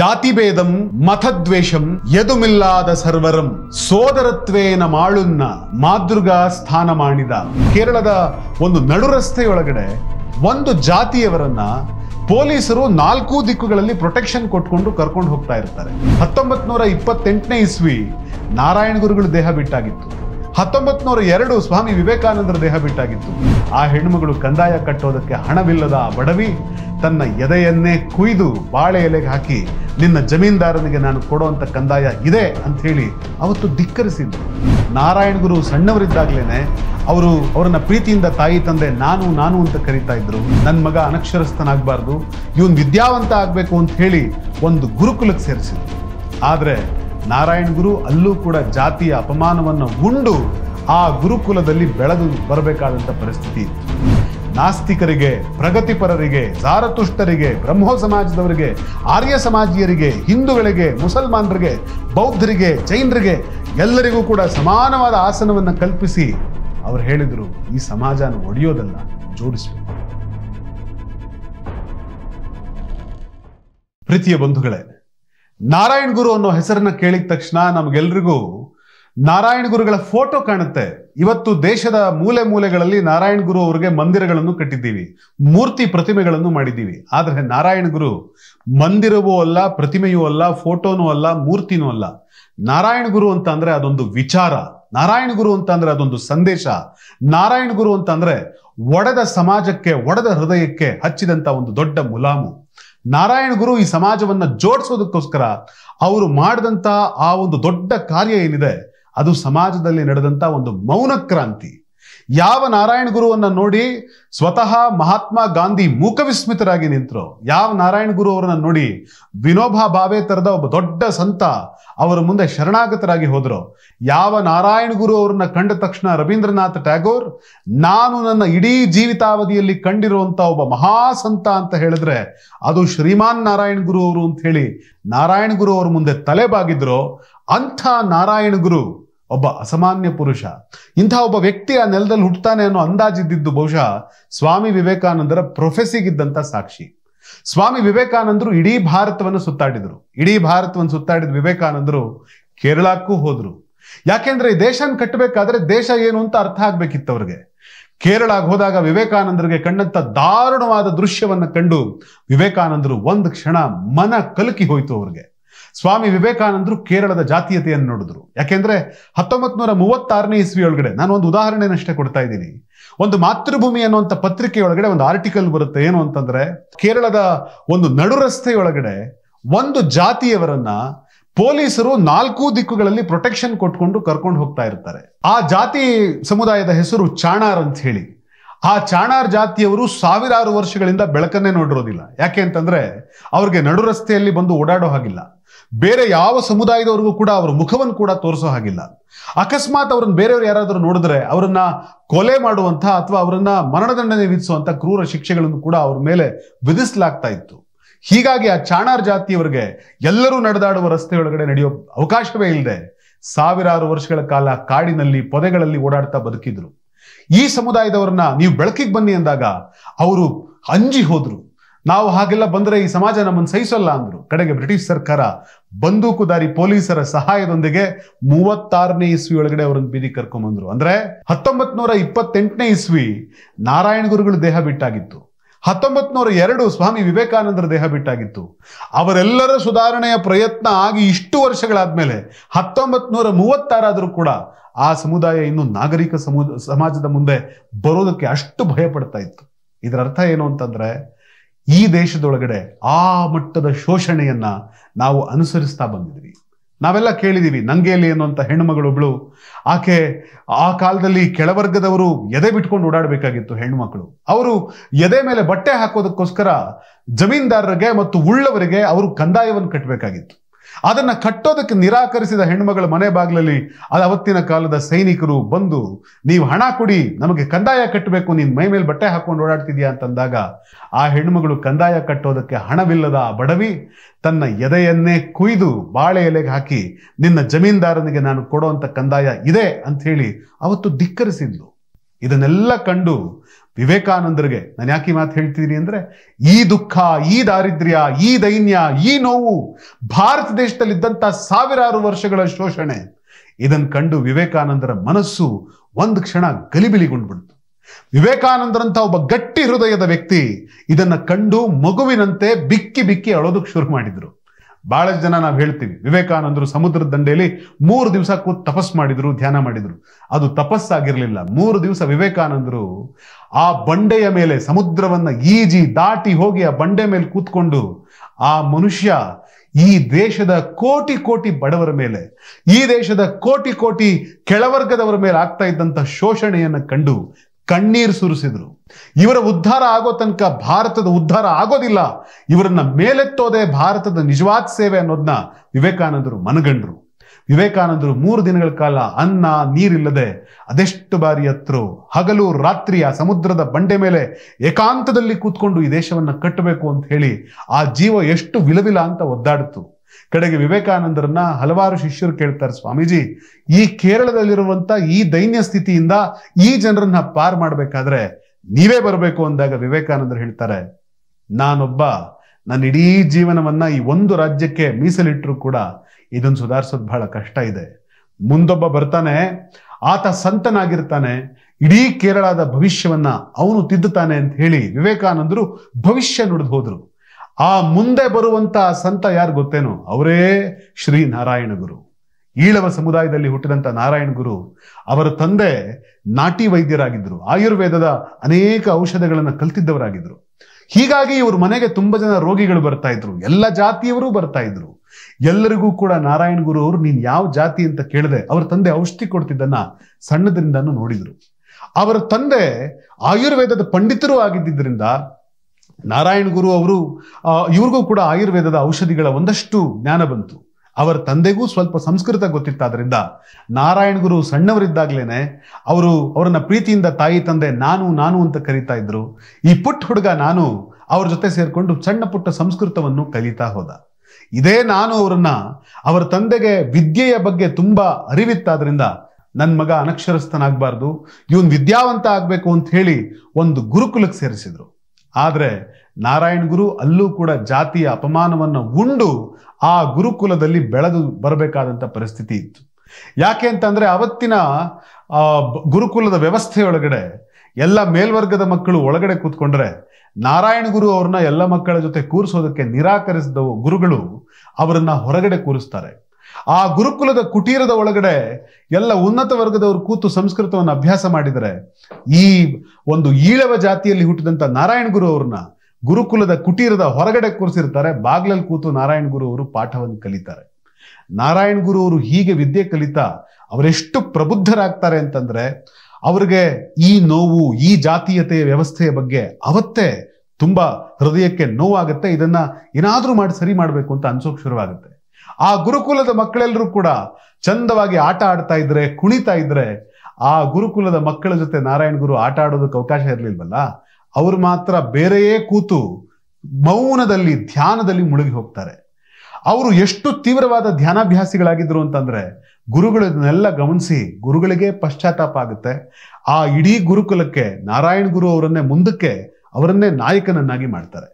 ಜಾತಿಭೇದಂ ಮತದ್ವೇಷಂ ಯದುಮಿಲ್ಲಾದ ಸರ್ವರಂ ಸೋದರತ್ವೇನ ಮಾಳುನ್ನ ಮಾದೃಗಾ ಸ್ಥಾನ ಮಾಡಿದ ಕೇರಳದ ಒಂದು ನಡು ರಸ್ತೆಯೊಳಗಡೆ ಒಂದು ಜಾತಿಯವರನ್ನ ಪೊಲೀಸರು ನಾಲ್ಕು ದಿಕ್ಕುಗಳಲ್ಲಿ ಪ್ರೊಟೆಕ್ಷನ್ ಕೊಟ್ಕೊಂಡು ಕರ್ಕೊಂಡು ಹೋಗ್ತಾ ಇರ್ತಾರೆ ಹತ್ತೊಂಬತ್ ನೂರ ಇಪ್ಪತ್ತೆಂಟನೇ ಇಸ್ವಿ ನಾರಾಯಣ ಗುರುಗಳು ದೇಹ ಬಿಟ್ಟಾಗಿತ್ತು ಹತ್ತೊಂಬತ್ ನೂರ ಎರಡು ಸ್ವಾಮಿ ವಿವೇಕಾನಂದರ ದೇಹ ಬಿಟ್ಟಾಗಿತ್ತು ಆ ಹೆಣ್ಮಗಳು ಕಂದಾಯ ಕಟ್ಟೋದಕ್ಕೆ ಹಣವಿಲ್ಲದ ಬಡವಿ ತನ್ನ ಎದೆಯನ್ನೇ ಕುಯ್ದು ಬಾಳೆ ಎಲೆಗೆ ಹಾಕಿ ನಿನ್ನ ಜಮೀನ್ದಾರನಿಗೆ ನಾನು ಕೊಡುವಂಥ ಕಂದಾಯ ಇದೆ ಅಂತ ಹೇಳಿ ಅವತ್ತು ಧಿಕ್ಕರಿಸಿದ್ರು ನಾರಾಯಣ ಗುರು ಸಣ್ಣವರಿದ್ದಾಗಲೇ ಅವರು ಅವರನ್ನ ಪ್ರೀತಿಯಿಂದ ತಾಯಿ ತಂದೆ ನಾನು ನಾನು ಅಂತ ಕರೀತಾ ಇದ್ರು ನನ್ನ ಮಗ ಅನಕ್ಷರಸ್ಥನಾಗಬಾರ್ದು ಇವನು ವಿದ್ಯಾವಂತ ಆಗಬೇಕು ಅಂತ ಹೇಳಿ ಒಂದು ಗುರುಕುಲಕ್ಕೆ ಸೇರಿಸಿದ್ರು ಆದರೆ ನಾರಾಯಣ್ ಗುರು ಅಲ್ಲೂ ಕೂಡ ಜಾತಿಯ ಅಪಮಾನವನ್ನು ಉಂಡು ಆ ಗುರುಕುಲದಲ್ಲಿ ಬೆಳೆದು ಬರಬೇಕಾದಂಥ ಪರಿಸ್ಥಿತಿ ನಾಸ್ತಿಕರಿಗೆ ಪ್ರಗತಿಪರರಿಗೆ ಜಾರತುಷ್ಟರಿಗೆ ಬ್ರಹ್ಮೋ ಸಮಾಜದವರಿಗೆ ಆರ್ಯ ಸಮಾಜಿಯರಿಗೆ ಹಿಂದೂಗಳಿಗೆ ಮುಸಲ್ಮಾನರಿಗೆ ಬೌದ್ಧರಿಗೆ ಜೈನರಿಗೆ ಎಲ್ಲರಿಗೂ ಕೂಡ ಸಮಾನವಾದ ಆಸನವನ್ನು ಕಲ್ಪಿಸಿ ಅವರು ಹೇಳಿದರು ಈ ಸಮಾಜನ ಒಡೆಯೋದಲ್ಲ ಜೋಡಿಸಬೇಕು ಪ್ರೀತಿಯ ಬಂಧುಗಳೇ ನಾರಾಯಣ್ ಗುರು ಅನ್ನೋ ಹೆಸರನ್ನ ಕೇಳಿದ ತಕ್ಷಣ ನಮ್ಗೆಲ್ರಿಗೂ ನಾರಾಯಣ ಗುರುಗಳ ಫೋಟೋ ಕಾಣುತ್ತೆ ಇವತ್ತು ದೇಶದ ಮೂಲೆ ಮೂಲೆಗಳಲ್ಲಿ ನಾರಾಯಣ್ ಗುರು ಅವರಿಗೆ ಮಂದಿರಗಳನ್ನು ಕಟ್ಟಿದ್ದೀವಿ ಮೂರ್ತಿ ಪ್ರತಿಮೆಗಳನ್ನು ಮಾಡಿದ್ದೀವಿ ಆದರೆ ನಾರಾಯಣ ಗುರು ಮಂದಿರವೂ ಅಲ್ಲ ಪ್ರತಿಮೆಯೂ ಅಲ್ಲ ಫೋಟೋನೂ ಅಲ್ಲ ಮೂರ್ತಿನೂ ಅಲ್ಲ ನಾರಾಯಣ ಗುರು ಅಂತ ಅಂದ್ರೆ ಅದೊಂದು ವಿಚಾರ ನಾರಾಯಣ ಗುರು ಅಂತ ಅಂದ್ರೆ ಅದೊಂದು ಸಂದೇಶ ನಾರಾಯಣ ಗುರು ಅಂತ ಅಂದ್ರೆ ಒಡೆದ ಸಮಾಜಕ್ಕೆ ಒಡೆದ ಹೃದಯಕ್ಕೆ ಹಚ್ಚಿದಂತ ಒಂದು ದೊಡ್ಡ ಮುಲಾಮು ನಾರಾಯಣ ಗುರು ಈ ಸಮಾಜವನ್ನ ಜೋಡಿಸೋದಕ್ಕೋಸ್ಕರ ಅವರು ಮಾಡಿದಂತ ಆ ಒಂದು ದೊಡ್ಡ ಕಾರ್ಯ ಏನಿದೆ ಅದು ಸಮಾಜದಲ್ಲಿ ನಡೆದಂತ ಒಂದು ಮೌನ ಕ್ರಾಂತಿ ಯಾವ ನಾರಾಯಣ ಗುರುವನ್ನ ನೋಡಿ ಸ್ವತಃ ಮಹಾತ್ಮ ಗಾಂಧಿ ಮೂಕವಿಸ್ಮಿತರಾಗಿ ನಿಂತರು ಯಾವ ನಾರಾಯಣ ಗುರು ಅವರನ್ನ ನೋಡಿ ವಿನೋಬಾ ಭಾವೆ ತರದ ಒಬ್ಬ ದೊಡ್ಡ ಸಂತ ಅವರ ಮುಂದೆ ಶರಣಾಗತರಾಗಿ ಹೋದ್ರು ಯಾವ ನಾರಾಯಣ ಗುರು ಅವ್ರನ್ನ ಕಂಡ ತಕ್ಷಣ ರವೀಂದ್ರನಾಥ್ ಟ್ಯಾಗೋರ್ ನಾನು ನನ್ನ ಇಡೀ ಜೀವಿತಾವಧಿಯಲ್ಲಿ ಕಂಡಿರುವಂತ ಒಬ್ಬ ಮಹಾ ಸಂತ ಅಂತ ಹೇಳಿದ್ರೆ ಅದು ಶ್ರೀಮಾನ್ ನಾರಾಯಣ ಗುರು ಅವರು ಅಂತ ಹೇಳಿ ನಾರಾಯಣ ಗುರು ಅವರ ಮುಂದೆ ತಲೆ ಬಾಗಿದ್ರು ಅಂಥ ನಾರಾಯಣ ಗುರು ಒಬ್ಬ ಅಸಾಮಾನ್ಯ ಪುರುಷ ಇಂಥ ಒಬ್ಬ ವ್ಯಕ್ತಿ ಆ ನೆಲದಲ್ಲಿ ಹುಟ್ಟುತ್ತಾನೆ ಅನ್ನೋ ಅಂದಾಜಿದ್ದು ಬಹುಶಃ ಸ್ವಾಮಿ ವಿವೇಕಾನಂದರ ಪ್ರೊಫೆಸಿಗಿದ್ದಂತ ಸಾಕ್ಷಿ ಸ್ವಾಮಿ ವಿವೇಕಾನಂದರು ಇಡೀ ಭಾರತವನ್ನು ಸುತ್ತಾಡಿದರು ಇಡೀ ಭಾರತವನ್ನು ಸುತ್ತಾಡಿದ ವಿವೇಕಾನಂದರು ಕೇರಳಕ್ಕೂ ಹೋದ್ರು ಯಾಕೆಂದ್ರೆ ಈ ದೇಶನ ಕಟ್ಟಬೇಕಾದ್ರೆ ದೇಶ ಏನು ಅಂತ ಅರ್ಥ ಆಗ್ಬೇಕಿತ್ತು ಅವ್ರಿಗೆ ಕೇರಳ ಹೋದಾಗ ವಿವೇಕಾನಂದರಿಗೆ ಕಂಡಂತ ದಾರುಣವಾದ ದೃಶ್ಯವನ್ನು ಕಂಡು ವಿವೇಕಾನಂದರು ಒಂದು ಕ್ಷಣ ಮನ ಕಲಕಿ ಹೋಯಿತು ಅವ್ರಿಗೆ ಸ್ವಾಮಿ ವಿವೇಕಾನಂದರು ಕೇರಳದ ಜಾತೀಯತೆಯನ್ನು ನೋಡಿದ್ರು ಯಾಕೆಂದ್ರೆ ಹತ್ತೊಂಬತ್ತು ನೂರ ಮೂವತ್ತಾರನೇ ಇಸ್ವಿ ಒಳಗಡೆ ನಾನು ಒಂದು ಉದಾಹರಣೆಯನ್ನಷ್ಟೇ ಕೊಡ್ತಾ ಇದ್ದೀನಿ ಒಂದು ಮಾತೃಭೂಮಿ ಅನ್ನುವಂಥ ಪತ್ರಿಕೆಯೊಳಗಡೆ ಒಂದು ಆರ್ಟಿಕಲ್ ಬರುತ್ತೆ ಏನು ಅಂತಂದ್ರೆ ಕೇರಳದ ಒಂದು ನಡು ರಸ್ತೆಯೊಳಗಡೆ ಒಂದು ಜಾತಿಯವರನ್ನ ಪೊಲೀಸರು ನಾಲ್ಕು ದಿಕ್ಕುಗಳಲ್ಲಿ ಪ್ರೊಟೆಕ್ಷನ್ ಕೊಟ್ಕೊಂಡು ಕರ್ಕೊಂಡು ಹೋಗ್ತಾ ಇರ್ತಾರೆ ಆ ಜಾತಿ ಸಮುದಾಯದ ಹೆಸರು ಚಾಣಾರ್ ಅಂತ ಹೇಳಿ ಆ ಚಾಣಾರ್ ಜಾತಿಯವರು ಸಾವಿರಾರು ವರ್ಷಗಳಿಂದ ಬೆಳಕನ್ನೇ ನೋಡಿರೋದಿಲ್ಲ ಯಾಕೆ ಅಂತಂದ್ರೆ ಅವ್ರಿಗೆ ನಡು ರಸ್ತೆಯಲ್ಲಿ ಬಂದು ಓಡಾಡೋ ಹಾಗಿಲ್ಲ ಬೇರೆ ಯಾವ ಸಮುದಾಯದವರಿಗೂ ಕೂಡ ಅವರ ಮುಖವನ್ನು ಕೂಡ ತೋರಿಸೋ ಹಾಗಿಲ್ಲ ಅಕಸ್ಮಾತ್ ಅವರನ್ನು ಬೇರೆಯವರು ಯಾರಾದರೂ ನೋಡಿದ್ರೆ ಅವರನ್ನ ಕೊಲೆ ಮಾಡುವಂಥ ಅಥವಾ ಅವರನ್ನ ಮರಣದಂಡನೆ ವಿಧಿಸುವಂತಹ ಕ್ರೂರ ಶಿಕ್ಷೆಗಳನ್ನು ಕೂಡ ಅವರ ಮೇಲೆ ವಿಧಿಸಲಾಗ್ತಾ ಇತ್ತು ಹೀಗಾಗಿ ಆ ಚಾಣಾರ್ ಜಾತಿಯವರಿಗೆ ಎಲ್ಲರೂ ನಡೆದಾಡುವ ರಸ್ತೆಯೊಳಗಡೆ ಒಳಗಡೆ ನಡೆಯೋ ಅವಕಾಶವೇ ಇಲ್ಲದೆ ಸಾವಿರಾರು ವರ್ಷಗಳ ಕಾಲ ಕಾಡಿನಲ್ಲಿ ಪೊದೆಗಳಲ್ಲಿ ಓಡಾಡ್ತಾ ಬದುಕಿದ್ರು ಈ ಸಮುದಾಯದವರನ್ನ ನೀವು ಬೆಳಕಿಗೆ ಬನ್ನಿ ಅಂದಾಗ ಅವರು ಅಂಜಿ ಹೋದ್ರು ನಾವು ಹಾಗೆಲ್ಲ ಬಂದ್ರೆ ಈ ಸಮಾಜ ನಮ್ಮನ್ನು ಸಹಿಸಲ್ಲ ಅಂದ್ರು ಕಡೆಗೆ ಬ್ರಿಟಿಷ್ ಸರ್ಕಾರ ಬಂದೂಕುದಾರಿ ಪೊಲೀಸರ ಸಹಾಯದೊಂದಿಗೆ ಮೂವತ್ತಾರನೇ ಇಸ್ವಿ ಒಳಗಡೆ ಅವರನ್ನು ಬೀದಿ ಕರ್ಕೊಂಬಂದರು ಅಂದ್ರೆ ಹತ್ತೊಂಬತ್ತು ನೂರ ಇಪ್ಪತ್ತೆಂಟನೇ ಇಸ್ವಿ ನಾರಾಯಣ ಗುರುಗಳು ದೇಹ ಬಿಟ್ಟಾಗಿತ್ತು ಹತ್ತೊಂಬತ್ತು ನೂರ ಎರಡು ಸ್ವಾಮಿ ವಿವೇಕಾನಂದರ ದೇಹ ಬಿಟ್ಟಾಗಿತ್ತು ಅವರೆಲ್ಲರ ಸುಧಾರಣೆಯ ಪ್ರಯತ್ನ ಆಗಿ ಇಷ್ಟು ವರ್ಷಗಳಾದ್ಮೇಲೆ ಹತ್ತೊಂಬತ್ ಹತ್ತೊಂಬತ್ತು ನೂರ ಮೂವತ್ತಾರಾದರೂ ಕೂಡ ಆ ಸಮುದಾಯ ಇನ್ನು ನಾಗರಿಕ ಸಮುದ ಸಮಾಜದ ಮುಂದೆ ಬರೋದಕ್ಕೆ ಅಷ್ಟು ಭಯ ಪಡ್ತಾ ಇತ್ತು ಇದರ ಅರ್ಥ ಏನು ಅಂತಂದ್ರೆ ಈ ದೇಶದೊಳಗಡೆ ಆ ಮಟ್ಟದ ಶೋಷಣೆಯನ್ನ ನಾವು ಅನುಸರಿಸ್ತಾ ಬಂದಿದ್ವಿ ನಾವೆಲ್ಲ ಕೇಳಿದೀವಿ ನಂಗೇಲಿ ಅನ್ನುವಂಥ ಹೆಣ್ಣುಮಗಳೊಬ್ಳು ಆಕೆ ಆ ಕಾಲದಲ್ಲಿ ಕೆಳವರ್ಗದವರು ಎದೆ ಬಿಟ್ಕೊಂಡು ಓಡಾಡಬೇಕಾಗಿತ್ತು ಹೆಣ್ಮಕ್ಳು ಅವರು ಎದೆ ಮೇಲೆ ಬಟ್ಟೆ ಹಾಕೋದಕ್ಕೋಸ್ಕರ ಜಮೀನ್ದಾರರಿಗೆ ಮತ್ತು ಉಳ್ಳವರಿಗೆ ಅವರು ಕಂದಾಯವನ್ನು ಕಟ್ಟಬೇಕಾಗಿತ್ತು ಅದನ್ನು ಕಟ್ಟೋದಕ್ಕೆ ನಿರಾಕರಿಸಿದ ಹೆಣ್ಮಗಳ ಮನೆ ಬಾಗಿಲಲ್ಲಿ ಅದು ಅವತ್ತಿನ ಕಾಲದ ಸೈನಿಕರು ಬಂದು ನೀವು ಹಣ ಕೊಡಿ ನಮಗೆ ಕಂದಾಯ ಕಟ್ಟಬೇಕು ನೀನು ಮೈ ಮೇಲೆ ಬಟ್ಟೆ ಹಾಕೊಂಡು ಓಡಾಡ್ತಿದ್ಯಾ ಅಂತಂದಾಗ ಆ ಹೆಣ್ಮಗಳು ಕಂದಾಯ ಕಟ್ಟೋದಕ್ಕೆ ಹಣವಿಲ್ಲದ ಆ ಬಡವಿ ತನ್ನ ಎದೆಯನ್ನೇ ಕುಯ್ದು ಬಾಳೆ ಎಲೆಗೆ ಹಾಕಿ ನಿನ್ನ ಜಮೀನ್ದಾರನಿಗೆ ನಾನು ಕೊಡೋ ಕಂದಾಯ ಇದೆ ಅಂತ ಹೇಳಿ ಅವತ್ತು ಧಿಕ್ಕರಿಸಿದ್ಲು ಇದನ್ನೆಲ್ಲ ಕಂಡು ವಿವೇಕಾನಂದರಿಗೆ ನಾನು ಯಾಕೆ ಮಾತು ಹೇಳ್ತೀನಿ ಅಂದರೆ ಈ ದುಃಖ ಈ ದಾರಿದ್ರ್ಯ ಈ ದೈನ್ಯ ಈ ನೋವು ಭಾರತ ದೇಶದಲ್ಲಿ ಇದ್ದಂಥ ಸಾವಿರಾರು ವರ್ಷಗಳ ಶೋಷಣೆ ಇದನ್ನು ಕಂಡು ವಿವೇಕಾನಂದರ ಮನಸ್ಸು ಒಂದು ಕ್ಷಣ ಗಲಿಬಿಲಿಗೊಂಡ್ಬಿಡ್ತು ವಿವೇಕಾನಂದರಂಥ ಒಬ್ಬ ಗಟ್ಟಿ ಹೃದಯದ ವ್ಯಕ್ತಿ ಇದನ್ನು ಕಂಡು ಮಗುವಿನಂತೆ ಬಿಕ್ಕಿ ಬಿಕ್ಕಿ ಅಳೋದಕ್ಕೆ ಶುರು ಮಾಡಿದರು ಬಹಳಷ್ಟು ಜನ ನಾವು ಹೇಳ್ತೀವಿ ವಿವೇಕಾನಂದರು ಸಮುದ್ರದ ದಂಡೆಯಲ್ಲಿ ಮೂರು ದಿವಸ ಕೂತ್ ತಪಸ್ ಮಾಡಿದ್ರು ಧ್ಯಾನ ಮಾಡಿದ್ರು ಅದು ತಪಸ್ಸಾಗಿರಲಿಲ್ಲ ಮೂರು ದಿವಸ ವಿವೇಕಾನಂದರು ಆ ಬಂಡೆಯ ಮೇಲೆ ಸಮುದ್ರವನ್ನ ಈಜಿ ದಾಟಿ ಹೋಗಿ ಆ ಬಂಡೆ ಮೇಲೆ ಕೂತ್ಕೊಂಡು ಆ ಮನುಷ್ಯ ಈ ದೇಶದ ಕೋಟಿ ಕೋಟಿ ಬಡವರ ಮೇಲೆ ಈ ದೇಶದ ಕೋಟಿ ಕೋಟಿ ಕೆಳವರ್ಗದವರ ಮೇಲೆ ಆಗ್ತಾ ಇದ್ದಂತ ಶೋಷಣೆಯನ್ನು ಕಂಡು ಕಣ್ಣೀರು ಸುರಿಸಿದ್ರು ಇವರ ಉದ್ಧಾರ ಆಗೋ ತನಕ ಭಾರತದ ಉದ್ಧಾರ ಆಗೋದಿಲ್ಲ ಇವರನ್ನ ಮೇಲೆತ್ತೋದೆ ಭಾರತದ ನಿಜವಾದ ಸೇವೆ ಅನ್ನೋದನ್ನ ವಿವೇಕಾನಂದರು ಮನಗಂಡ್ರು ವಿವೇಕಾನಂದರು ಮೂರು ದಿನಗಳ ಕಾಲ ಅನ್ನ ನೀರಿಲ್ಲದೆ ಅದೆಷ್ಟು ಬಾರಿ ಹತ್ರು ಹಗಲು ರಾತ್ರಿ ಆ ಸಮುದ್ರದ ಬಂಡೆ ಮೇಲೆ ಏಕಾಂತದಲ್ಲಿ ಕೂತ್ಕೊಂಡು ಈ ದೇಶವನ್ನ ಕಟ್ಟಬೇಕು ಅಂತ ಹೇಳಿ ಆ ಜೀವ ಎಷ್ಟು ವಿಲವಿಲ ಅಂತ ಒದ್ದಾಡ್ತು ಕಡೆಗೆ ವಿವೇಕಾನಂದರನ್ನ ಹಲವಾರು ಶಿಷ್ಯರು ಕೇಳ್ತಾರೆ ಸ್ವಾಮೀಜಿ ಈ ಕೇರಳದಲ್ಲಿರುವಂತ ಈ ದೈನ್ಯ ಸ್ಥಿತಿಯಿಂದ ಈ ಜನರನ್ನ ಪಾರ್ ಮಾಡಬೇಕಾದ್ರೆ ನೀವೇ ಬರಬೇಕು ಅಂದಾಗ ವಿವೇಕಾನಂದರು ಹೇಳ್ತಾರೆ ನಾನೊಬ್ಬ ನನ್ನ ಇಡೀ ಜೀವನವನ್ನ ಈ ಒಂದು ರಾಜ್ಯಕ್ಕೆ ಮೀಸಲಿಟ್ಟರು ಕೂಡ ಇದನ್ನು ಸುಧಾರಿಸೋದು ಬಹಳ ಕಷ್ಟ ಇದೆ ಮುಂದೊಬ್ಬ ಬರ್ತಾನೆ ಆತ ಸಂತನಾಗಿರ್ತಾನೆ ಇಡೀ ಕೇರಳದ ಭವಿಷ್ಯವನ್ನ ಅವನು ತಿದ್ದುತ್ತಾನೆ ಅಂತ ಹೇಳಿ ವಿವೇಕಾನಂದರು ಭವಿಷ್ಯ ನುಡಿದು ಹೋದ್ರು ಆ ಮುಂದೆ ಬರುವಂತ ಸಂತ ಯಾರು ಗೊತ್ತೇನು ಅವರೇ ಶ್ರೀ ನಾರಾಯಣ ಗುರು ಈಳವ ಸಮುದಾಯದಲ್ಲಿ ಹುಟ್ಟಿದಂತ ನಾರಾಯಣ ಗುರು ಅವರ ತಂದೆ ನಾಟಿ ವೈದ್ಯರಾಗಿದ್ದರು ಆಯುರ್ವೇದದ ಅನೇಕ ಔಷಧಗಳನ್ನು ಕಲ್ತಿದ್ದವರಾಗಿದ್ದರು ಹೀಗಾಗಿ ಇವರು ಮನೆಗೆ ತುಂಬ ಜನ ರೋಗಿಗಳು ಬರ್ತಾ ಇದ್ರು ಎಲ್ಲ ಜಾತಿಯವರು ಬರ್ತಾ ಇದ್ರು ಎಲ್ಲರಿಗೂ ಕೂಡ ನಾರಾಯಣ ಗುರು ಅವರು ನೀನ್ ಯಾವ ಜಾತಿ ಅಂತ ಕೇಳಿದೆ ಅವರ ತಂದೆ ಔಷಧಿ ಕೊಡ್ತಿದ್ದನ್ನ ಸಣ್ಣದ್ರಿಂದಾನು ನೋಡಿದ್ರು ಅವರ ತಂದೆ ಆಯುರ್ವೇದದ ಪಂಡಿತರು ಆಗಿದ್ದರಿಂದ ನಾರಾಯಣ್ ಗುರು ಅವರು ಇವ್ರಿಗೂ ಕೂಡ ಆಯುರ್ವೇದದ ಔಷಧಿಗಳ ಒಂದಷ್ಟು ಜ್ಞಾನ ಬಂತು ಅವರ ತಂದೆಗೂ ಸ್ವಲ್ಪ ಸಂಸ್ಕೃತ ಗೊತ್ತಿತ್ತಾದ್ರಿಂದ ನಾರಾಯಣ ಗುರು ಸಣ್ಣವರಿದ್ದಾಗ್ಲೇನೆ ಅವರು ಅವರನ್ನ ಪ್ರೀತಿಯಿಂದ ತಾಯಿ ತಂದೆ ನಾನು ನಾನು ಅಂತ ಕರೀತಾ ಇದ್ರು ಈ ಪುಟ್ಟ ಹುಡುಗ ನಾನು ಅವ್ರ ಜೊತೆ ಸೇರ್ಕೊಂಡು ಸಣ್ಣ ಪುಟ್ಟ ಸಂಸ್ಕೃತವನ್ನು ಕಲಿತಾ ಹೋದ ಇದೇ ನಾನು ಅವರನ್ನ ಅವರ ತಂದೆಗೆ ವಿದ್ಯೆಯ ಬಗ್ಗೆ ತುಂಬಾ ಅರಿವಿತ್ತಾದ್ರಿಂದ ನನ್ನ ಮಗ ಅನಕ್ಷರಸ್ಥನಾಗಬಾರ್ದು ಇವನ್ ವಿದ್ಯಾವಂತ ಆಗ್ಬೇಕು ಅಂತ ಹೇಳಿ ಒಂದು ಗುರುಕುಲಕ್ಕೆ ಸೇರಿಸಿದ್ರು ಆದರೆ ನಾರಾಯಣ ಗುರು ಅಲ್ಲೂ ಕೂಡ ಜಾತಿಯ ಅಪಮಾನವನ್ನು ಉಂಡು ಆ ಗುರುಕುಲದಲ್ಲಿ ಬೆಳೆದು ಬರಬೇಕಾದಂಥ ಪರಿಸ್ಥಿತಿ ಇತ್ತು ಯಾಕೆ ಅಂತಂದರೆ ಅವತ್ತಿನ ಗುರುಕುಲದ ವ್ಯವಸ್ಥೆಯೊಳಗಡೆ ಎಲ್ಲ ಮೇಲ್ವರ್ಗದ ಮಕ್ಕಳು ಒಳಗಡೆ ಕೂತ್ಕೊಂಡ್ರೆ ನಾರಾಯಣ ಗುರು ಅವ್ರನ್ನ ಎಲ್ಲ ಮಕ್ಕಳ ಜೊತೆ ಕೂರಿಸೋದಕ್ಕೆ ನಿರಾಕರಿಸಿದವು ಗುರುಗಳು ಅವರನ್ನ ಹೊರಗಡೆ ಕೂರಿಸ್ತಾರೆ ಆ ಗುರುಕುಲದ ಕುಟೀರದ ಒಳಗಡೆ ಎಲ್ಲ ಉನ್ನತ ವರ್ಗದವರು ಕೂತು ಸಂಸ್ಕೃತವನ್ನು ಅಭ್ಯಾಸ ಮಾಡಿದರೆ ಈ ಒಂದು ಈಳವ ಜಾತಿಯಲ್ಲಿ ಹುಟ್ಟಿದಂಥ ನಾರಾಯಣ ಗುರು ಅವ್ರನ್ನ ಗುರುಕುಲದ ಕುಟೀರದ ಹೊರಗಡೆ ಕೂರಿಸಿರ್ತಾರೆ ಬಾಗ್ಲಲ್ಲಿ ಕೂತು ನಾರಾಯಣ ಗುರು ಅವರು ಪಾಠವನ್ನು ಕಲಿತಾರೆ ನಾರಾಯಣ ಗುರು ಅವರು ಹೀಗೆ ವಿದ್ಯೆ ಕಲಿತಾ ಅವರೆಷ್ಟು ಪ್ರಬುದ್ಧರಾಗ್ತಾರೆ ಅಂತಂದ್ರೆ ಅವ್ರಿಗೆ ಈ ನೋವು ಈ ಜಾತೀಯತೆಯ ವ್ಯವಸ್ಥೆಯ ಬಗ್ಗೆ ಅವತ್ತೇ ತುಂಬಾ ಹೃದಯಕ್ಕೆ ನೋವಾಗುತ್ತೆ ಇದನ್ನ ಏನಾದರೂ ಮಾಡಿ ಸರಿ ಮಾಡಬೇಕು ಅಂತ ಅನ್ಸೋಕ್ ಶುರುವಾಗುತ್ತೆ ಆ ಗುರುಕುಲದ ಮಕ್ಕಳೆಲ್ಲರೂ ಕೂಡ ಚಂದವಾಗಿ ಆಟ ಆಡ್ತಾ ಇದ್ರೆ ಕುಣಿತಾ ಇದ್ರೆ ಆ ಗುರುಕುಲದ ಮಕ್ಕಳ ಜೊತೆ ನಾರಾಯಣ ಗುರು ಆಟ ಆಡೋದಕ್ಕೆ ಅವಕಾಶ ಇರಲಿಲ್ವಲ್ಲ ಅವ್ರು ಮಾತ್ರ ಬೇರೆಯೇ ಕೂತು ಮೌನದಲ್ಲಿ ಧ್ಯಾನದಲ್ಲಿ ಮುಳುಗಿ ಹೋಗ್ತಾರೆ ಅವರು ಎಷ್ಟು ತೀವ್ರವಾದ ಧ್ಯಾನಾಭ್ಯಾಸಿಗಳಾಗಿದ್ರು ಅಂತಂದ್ರೆ ಗುರುಗಳನ್ನೆಲ್ಲ ಗಮನಿಸಿ ಗುರುಗಳಿಗೆ ಪಶ್ಚಾತ್ತಾಪ ಆಗುತ್ತೆ ಆ ಇಡೀ ಗುರುಕುಲಕ್ಕೆ ನಾರಾಯಣ ಗುರು ಅವರನ್ನೇ ಮುಂದಕ್ಕೆ ಅವರನ್ನೇ ನಾಯಕನನ್ನಾಗಿ ಮಾಡ್ತಾರೆ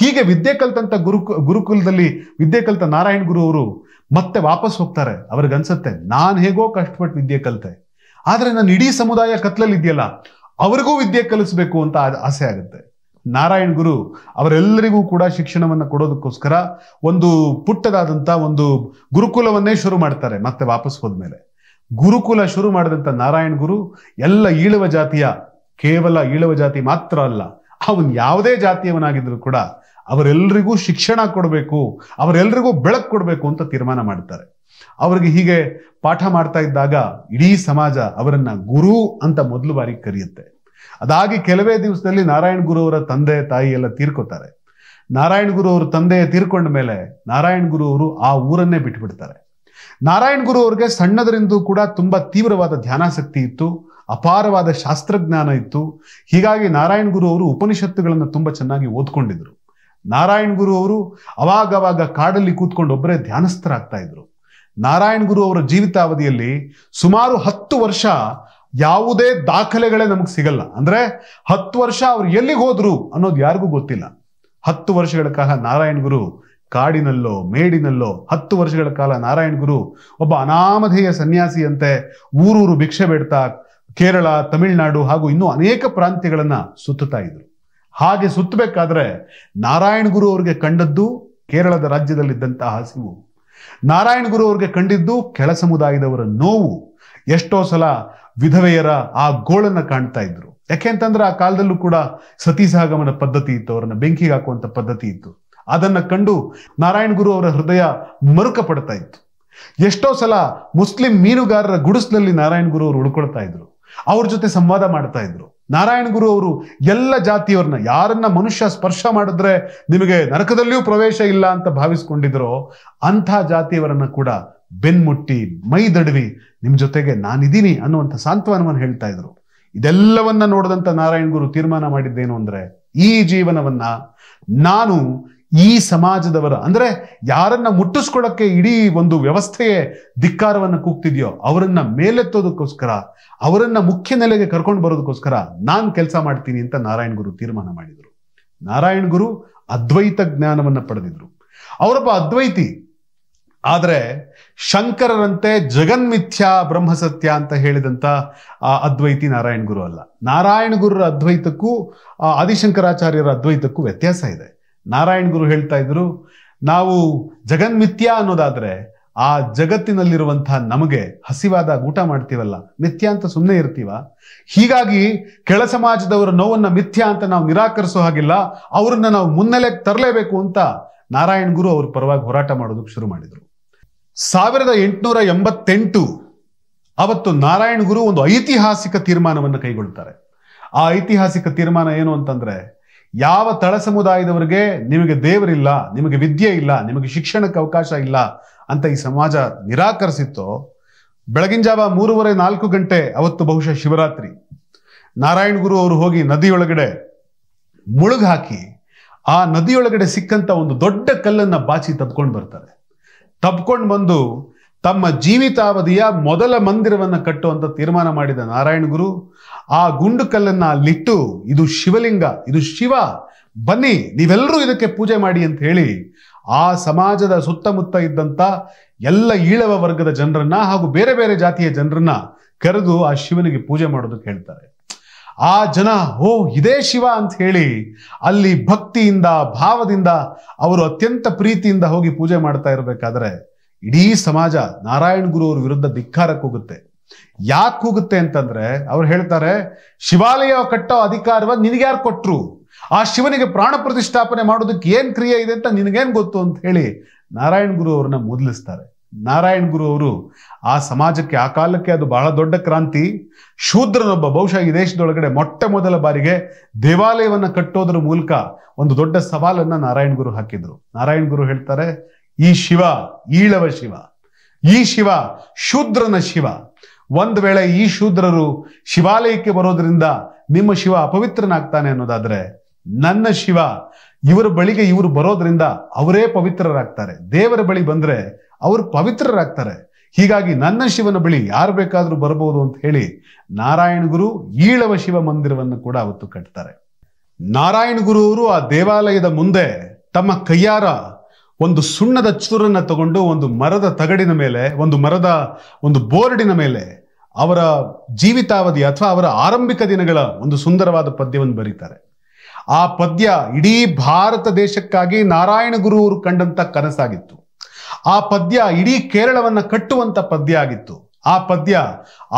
ಹೀಗೆ ವಿದ್ಯೆ ಕಲ್ತಂತ ಗುರುಕು ಗುರುಕುಲದಲ್ಲಿ ವಿದ್ಯೆ ಕಲ್ತ ನಾರಾಯಣ ಗುರು ಅವರು ಮತ್ತೆ ವಾಪಸ್ ಹೋಗ್ತಾರೆ ಅವ್ರಿಗೆ ಅನ್ಸುತ್ತೆ ನಾನು ಹೇಗೋ ಕಷ್ಟಪಟ್ಟು ವಿದ್ಯೆ ಕಲಿತೆ ಆದರೆ ನಾನು ಇಡೀ ಸಮುದಾಯ ಕತ್ಲಲ್ಲಿ ಇದೆಯಲ್ಲ ಅವ್ರಿಗೂ ವಿದ್ಯೆ ಕಲಿಸ್ಬೇಕು ಅಂತ ಆಸೆ ಆಗುತ್ತೆ ನಾರಾಯಣ್ ಗುರು ಅವರೆಲ್ಲರಿಗೂ ಕೂಡ ಶಿಕ್ಷಣವನ್ನು ಕೊಡೋದಕ್ಕೋಸ್ಕರ ಒಂದು ಪುಟ್ಟದಾದಂಥ ಒಂದು ಗುರುಕುಲವನ್ನೇ ಶುರು ಮಾಡ್ತಾರೆ ಮತ್ತೆ ವಾಪಸ್ ಹೋದ್ಮೇಲೆ ಗುರುಕುಲ ಶುರು ಮಾಡಿದಂಥ ನಾರಾಯಣ್ ಗುರು ಎಲ್ಲ ಈಳವ ಜಾತಿಯ ಕೇವಲ ಈಳವ ಜಾತಿ ಮಾತ್ರ ಅಲ್ಲ ಅವನ್ ಯಾವುದೇ ಜಾತಿಯವನಾಗಿದ್ರು ಕೂಡ ಅವರೆಲ್ಲರಿಗೂ ಶಿಕ್ಷಣ ಕೊಡಬೇಕು ಅವರೆಲ್ಲರಿಗೂ ಬೆಳಕು ಕೊಡಬೇಕು ಅಂತ ತೀರ್ಮಾನ ಮಾಡ್ತಾರೆ ಅವರಿಗೆ ಹೀಗೆ ಪಾಠ ಮಾಡ್ತಾ ಇದ್ದಾಗ ಇಡೀ ಸಮಾಜ ಅವರನ್ನ ಗುರು ಅಂತ ಮೊದಲು ಬಾರಿ ಕರೆಯುತ್ತೆ ಅದಾಗಿ ಕೆಲವೇ ದಿವಸದಲ್ಲಿ ನಾರಾಯಣ ಗುರು ಅವರ ತಂದೆ ತಾಯಿ ಎಲ್ಲ ತೀರ್ಕೋತಾರೆ ನಾರಾಯಣ ಗುರು ಅವ್ರ ತಂದೆ ತೀರ್ಕೊಂಡ ಮೇಲೆ ನಾರಾಯಣ ಗುರು ಅವರು ಆ ಊರನ್ನೇ ಬಿಟ್ಬಿಡ್ತಾರೆ ನಾರಾಯಣ ಗುರು ಅವ್ರಿಗೆ ಸಣ್ಣದರಿಂದ ಕೂಡ ತುಂಬಾ ತೀವ್ರವಾದ ಧ್ಯಾನಾಸಕ್ತಿ ಇತ್ತು ಅಪಾರವಾದ ಶಾಸ್ತ್ರಜ್ಞಾನ ಇತ್ತು ಹೀಗಾಗಿ ನಾರಾಯಣ ಗುರು ಅವರು ಉಪನಿಷತ್ತುಗಳನ್ನು ತುಂಬಾ ಚೆನ್ನಾಗಿ ಓದ್ಕೊಂಡಿದ್ರು ನಾರಾಯಣ್ ಗುರು ಅವರು ಅವಾಗವಾಗ ಕಾಡಲ್ಲಿ ಕೂತ್ಕೊಂಡು ಒಬ್ಬರೇ ಧ್ಯಾನಸ್ಥರಾಗ್ತಾ ಇದ್ರು ನಾರಾಯಣ್ ಗುರು ಅವರ ಜೀವಿತಾವಧಿಯಲ್ಲಿ ಸುಮಾರು ಹತ್ತು ವರ್ಷ ಯಾವುದೇ ದಾಖಲೆಗಳೇ ನಮಗೆ ಸಿಗಲ್ಲ ಅಂದ್ರೆ ಹತ್ತು ವರ್ಷ ಅವ್ರು ಎಲ್ಲಿಗೆ ಹೋದ್ರು ಅನ್ನೋದು ಯಾರಿಗೂ ಗೊತ್ತಿಲ್ಲ ಹತ್ತು ವರ್ಷಗಳ ಕಾಲ ನಾರಾಯಣ್ ಗುರು ಕಾಡಿನಲ್ಲೋ ಮೇಡಿನಲ್ಲೋ ಹತ್ತು ವರ್ಷಗಳ ಕಾಲ ನಾರಾಯಣ್ ಗುರು ಒಬ್ಬ ಅನಾಮಧೇಯ ಸನ್ಯಾಸಿಯಂತೆ ಊರೂರು ಭಿಕ್ಷೆ ಬೇಡ್ತಾ ಕೇರಳ ತಮಿಳುನಾಡು ಹಾಗೂ ಇನ್ನೂ ಅನೇಕ ಪ್ರಾಂತ್ಯಗಳನ್ನ ಸುತ್ತುತ್ತಾ ಇದ್ರು ಹಾಗೆ ಸುತ್ತಬೇಕಾದ್ರೆ ನಾರಾಯಣ ಗುರು ಅವರಿಗೆ ಕಂಡದ್ದು ಕೇರಳದ ರಾಜ್ಯದಲ್ಲಿದ್ದಂತಹ ಹಸಿವು ನಾರಾಯಣ ಗುರು ಅವರಿಗೆ ಕಂಡಿದ್ದು ಕೆಳ ಸಮುದಾಯದವರ ನೋವು ಎಷ್ಟೋ ಸಲ ವಿಧವೆಯರ ಆ ಗೋಳನ್ನ ಕಾಣ್ತಾ ಇದ್ರು ಯಾಕೆ ಅಂತಂದ್ರೆ ಆ ಕಾಲದಲ್ಲೂ ಕೂಡ ಸತೀಸಾಗಮನ ಪದ್ಧತಿ ಇತ್ತು ಅವರನ್ನ ಬೆಂಕಿಗೆ ಹಾಕುವಂತ ಪದ್ಧತಿ ಇತ್ತು ಅದನ್ನ ಕಂಡು ನಾರಾಯಣ ಗುರು ಅವರ ಹೃದಯ ಮರುಕ ಪಡ್ತಾ ಇತ್ತು ಎಷ್ಟೋ ಸಲ ಮುಸ್ಲಿಂ ಮೀನುಗಾರರ ಗುಡಿಸ್ಲಲ್ಲಿ ನಾರಾಯಣ ಗುರು ಅವರು ಉಳ್ಕೊಳ್ತಾ ಇದ್ರು ಅವ್ರ ಜೊತೆ ಸಂವಾದ ಮಾಡ್ತಾ ಇದ್ರು ನಾರಾಯಣ ಗುರು ಅವರು ಎಲ್ಲ ಜಾತಿಯವ್ರನ್ನ ಯಾರನ್ನ ಮನುಷ್ಯ ಸ್ಪರ್ಶ ಮಾಡಿದ್ರೆ ನಿಮಗೆ ನರಕದಲ್ಲಿಯೂ ಪ್ರವೇಶ ಇಲ್ಲ ಅಂತ ಭಾವಿಸ್ಕೊಂಡಿದ್ರೋ ಅಂಥ ಜಾತಿಯವರನ್ನ ಕೂಡ ಬೆನ್ಮುಟ್ಟಿ ಮೈದಡವಿ ನಿಮ್ಮ ಜೊತೆಗೆ ನಾನಿದ್ದೀನಿ ಅನ್ನುವಂಥ ಸಾಂತ್ವನವನ್ನು ಹೇಳ್ತಾ ಇದ್ರು ಇದೆಲ್ಲವನ್ನ ನೋಡಿದಂಥ ನಾರಾಯಣ ಗುರು ತೀರ್ಮಾನ ಮಾಡಿದ್ದೇನು ಅಂದ್ರೆ ಈ ಜೀವನವನ್ನ ನಾನು ಈ ಸಮಾಜದವರ ಅಂದ್ರೆ ಯಾರನ್ನ ಮುಟ್ಟಿಸ್ಕೊಳ್ಳೋಕ್ಕೆ ಇಡೀ ಒಂದು ವ್ಯವಸ್ಥೆಯೇ ಧಿಕ್ಕಾರವನ್ನು ಕೂಗ್ತಿದೆಯೋ ಅವರನ್ನ ಮೇಲೆತ್ತೋದಕ್ಕೋಸ್ಕರ ಅವರನ್ನ ಮುಖ್ಯ ನೆಲೆಗೆ ಕರ್ಕೊಂಡು ಬರೋದಕ್ಕೋಸ್ಕರ ನಾನು ಕೆಲಸ ಮಾಡ್ತೀನಿ ಅಂತ ನಾರಾಯಣ ಗುರು ತೀರ್ಮಾನ ಮಾಡಿದ್ರು ನಾರಾಯಣ ಗುರು ಅದ್ವೈತ ಜ್ಞಾನವನ್ನ ಪಡೆದಿದ್ರು ಅವರೊಬ್ಬ ಅದ್ವೈತಿ ಆದರೆ ಶಂಕರರಂತೆ ಜಗನ್ಮಿಥ್ಯಾ ಬ್ರಹ್ಮಸತ್ಯ ಅಂತ ಆ ಅದ್ವೈತಿ ನಾರಾಯಣ ಗುರು ಅಲ್ಲ ನಾರಾಯಣ ಗುರುರ ಅದ್ವೈತಕ್ಕೂ ಆದಿಶಂಕರಾಚಾರ್ಯರ ಅದ್ವೈತಕ್ಕೂ ವ್ಯತ್ಯಾಸ ಇದೆ ನಾರಾಯಣ್ ಗುರು ಹೇಳ್ತಾ ಇದ್ರು ನಾವು ಜಗನ್ಮಿಥ್ಯ ಅನ್ನೋದಾದ್ರೆ ಆ ಜಗತ್ತಿನಲ್ಲಿರುವಂತಹ ನಮಗೆ ಹಸಿವಾದ ಊಟ ಮಾಡ್ತೀವಲ್ಲ ಮಿಥ್ಯ ಅಂತ ಸುಮ್ಮನೆ ಇರ್ತೀವ ಹೀಗಾಗಿ ಕೆಳ ಸಮಾಜದವರ ನೋವನ್ನ ಮಿಥ್ಯ ಅಂತ ನಾವು ನಿರಾಕರಿಸೋ ಹಾಗಿಲ್ಲ ಅವರನ್ನ ನಾವು ಮುನ್ನೆಲೆ ತರಲೇಬೇಕು ಅಂತ ನಾರಾಯಣ್ ಗುರು ಅವ್ರ ಪರವಾಗಿ ಹೋರಾಟ ಮಾಡೋದಕ್ಕೆ ಶುರು ಮಾಡಿದ್ರು ಸಾವಿರದ ಎಂಟುನೂರ ಎಂಬತ್ತೆಂಟು ಅವತ್ತು ನಾರಾಯಣ್ ಗುರು ಒಂದು ಐತಿಹಾಸಿಕ ತೀರ್ಮಾನವನ್ನು ಕೈಗೊಳ್ತಾರೆ ಆ ಐತಿಹಾಸಿಕ ತೀರ್ಮಾನ ಏನು ಅಂತಂದ್ರೆ ಯಾವ ತಳ ಸಮುದಾಯದವರಿಗೆ ನಿಮಗೆ ದೇವರಿಲ್ಲ ನಿಮಗೆ ವಿದ್ಯೆ ಇಲ್ಲ ನಿಮಗೆ ಶಿಕ್ಷಣಕ್ಕೆ ಅವಕಾಶ ಇಲ್ಲ ಅಂತ ಈ ಸಮಾಜ ನಿರಾಕರಿಸಿತ್ತೋ ಬೆಳಗಿನ ಜಾವ ಮೂರುವರೆ ನಾಲ್ಕು ಗಂಟೆ ಅವತ್ತು ಬಹುಶಃ ಶಿವರಾತ್ರಿ ನಾರಾಯಣ ಗುರು ಅವರು ಹೋಗಿ ನದಿಯೊಳಗಡೆ ಮುಳುಗ್ ಹಾಕಿ ಆ ನದಿಯೊಳಗಡೆ ಸಿಕ್ಕಂತ ಒಂದು ದೊಡ್ಡ ಕಲ್ಲನ್ನ ಬಾಚಿ ತಬ್ಕೊಂಡು ಬರ್ತಾರೆ ತಬ್ಕೊಂಡು ಬಂದು ತಮ್ಮ ಜೀವಿತಾವಧಿಯ ಮೊದಲ ಮಂದಿರವನ್ನು ಕಟ್ಟುವಂತ ತೀರ್ಮಾನ ಮಾಡಿದ ನಾರಾಯಣ ಗುರು ಆ ಗುಂಡು ಕಲ್ಲನ್ನು ಅಲ್ಲಿಟ್ಟು ಇದು ಶಿವಲಿಂಗ ಇದು ಶಿವ ಬನ್ನಿ ನೀವೆಲ್ಲರೂ ಇದಕ್ಕೆ ಪೂಜೆ ಮಾಡಿ ಅಂತ ಹೇಳಿ ಆ ಸಮಾಜದ ಸುತ್ತಮುತ್ತ ಇದ್ದಂಥ ಎಲ್ಲ ಈಳವ ವರ್ಗದ ಜನರನ್ನ ಹಾಗೂ ಬೇರೆ ಬೇರೆ ಜಾತಿಯ ಜನರನ್ನ ಕರೆದು ಆ ಶಿವನಿಗೆ ಪೂಜೆ ಮಾಡೋದಕ್ಕೆ ಹೇಳ್ತಾರೆ ಆ ಜನ ಓ ಇದೇ ಶಿವ ಅಂತ ಹೇಳಿ ಅಲ್ಲಿ ಭಕ್ತಿಯಿಂದ ಭಾವದಿಂದ ಅವರು ಅತ್ಯಂತ ಪ್ರೀತಿಯಿಂದ ಹೋಗಿ ಪೂಜೆ ಮಾಡ್ತಾ ಇರಬೇಕಾದ್ರೆ ಇಡೀ ಸಮಾಜ ನಾರಾಯಣ್ ಗುರು ಅವ್ರ ವಿರುದ್ಧ ಧಿಕ್ಕಾರಕ್ಕೆ ಹೋಗುತ್ತೆ ಯಾಕೆ ಹೋಗುತ್ತೆ ಅಂತಂದ್ರೆ ಅವ್ರು ಹೇಳ್ತಾರೆ ಶಿವಾಲಯ ಕಟ್ಟೋ ಅಧಿಕಾರವಾಗಿ ನಿನಗೆ ಯಾರು ಕೊಟ್ರು ಆ ಶಿವನಿಗೆ ಪ್ರಾಣ ಪ್ರತಿಷ್ಠಾಪನೆ ಮಾಡೋದಕ್ಕೆ ಏನ್ ಕ್ರಿಯೆ ಇದೆ ಅಂತ ನಿನಗೇನ್ ಗೊತ್ತು ಅಂತ ಹೇಳಿ ನಾರಾಯಣ ಗುರು ಅವ್ರನ್ನ ಮೊದಲಿಸ್ತಾರೆ ನಾರಾಯಣ ಗುರು ಅವರು ಆ ಸಮಾಜಕ್ಕೆ ಆ ಕಾಲಕ್ಕೆ ಅದು ಬಹಳ ದೊಡ್ಡ ಕ್ರಾಂತಿ ಶೂದ್ರನೊಬ್ಬ ಬಹುಶಃ ಈ ದೇಶದೊಳಗಡೆ ಮೊಟ್ಟ ಮೊದಲ ಬಾರಿಗೆ ದೇವಾಲಯವನ್ನ ಕಟ್ಟೋದ್ರ ಮೂಲಕ ಒಂದು ದೊಡ್ಡ ಸವಾಲನ್ನ ನಾರಾಯಣ್ ಗುರು ಹಾಕಿದ್ರು ನಾರಾಯಣ್ ಗುರು ಹೇಳ್ತಾರೆ ಈ ಶಿವ ಈಳವ ಶಿವ ಈ ಶಿವ ಶೂದ್ರನ ಶಿವ ಒಂದು ವೇಳೆ ಈ ಶೂದ್ರರು ಶಿವಾಲಯಕ್ಕೆ ಬರೋದ್ರಿಂದ ನಿಮ್ಮ ಶಿವ ಅಪವಿತ್ರನಾಗ್ತಾನೆ ಅನ್ನೋದಾದ್ರೆ ನನ್ನ ಶಿವ ಇವರ ಬಳಿಗೆ ಇವರು ಬರೋದ್ರಿಂದ ಅವರೇ ಪವಿತ್ರರಾಗ್ತಾರೆ ದೇವರ ಬಳಿ ಬಂದ್ರೆ ಅವರು ಪವಿತ್ರರಾಗ್ತಾರೆ ಹೀಗಾಗಿ ನನ್ನ ಶಿವನ ಬಳಿ ಯಾರು ಬೇಕಾದರೂ ಬರಬಹುದು ಅಂತ ಹೇಳಿ ನಾರಾಯಣ ಗುರು ಈಳವ ಶಿವ ಮಂದಿರವನ್ನು ಕೂಡ ಅವತ್ತು ಕಟ್ತಾರೆ ನಾರಾಯಣ ಗುರು ಅವರು ಆ ದೇವಾಲಯದ ಮುಂದೆ ತಮ್ಮ ಕೈಯಾರ ಒಂದು ಸುಣ್ಣದ ಚೂರನ್ನ ತಗೊಂಡು ಒಂದು ಮರದ ತಗಡಿನ ಮೇಲೆ ಒಂದು ಮರದ ಒಂದು ಬೋರ್ಡಿನ ಮೇಲೆ ಅವರ ಜೀವಿತಾವಧಿ ಅಥವಾ ಅವರ ಆರಂಭಿಕ ದಿನಗಳ ಒಂದು ಸುಂದರವಾದ ಪದ್ಯವನ್ನು ಬರೀತಾರೆ ಆ ಪದ್ಯ ಇಡೀ ಭಾರತ ದೇಶಕ್ಕಾಗಿ ನಾರಾಯಣ ಗುರು ಅವರು ಕಂಡಂತ ಕನಸಾಗಿತ್ತು ಆ ಪದ್ಯ ಇಡೀ ಕೇರಳವನ್ನ ಕಟ್ಟುವಂತ ಪದ್ಯ ಆಗಿತ್ತು ಆ ಪದ್ಯ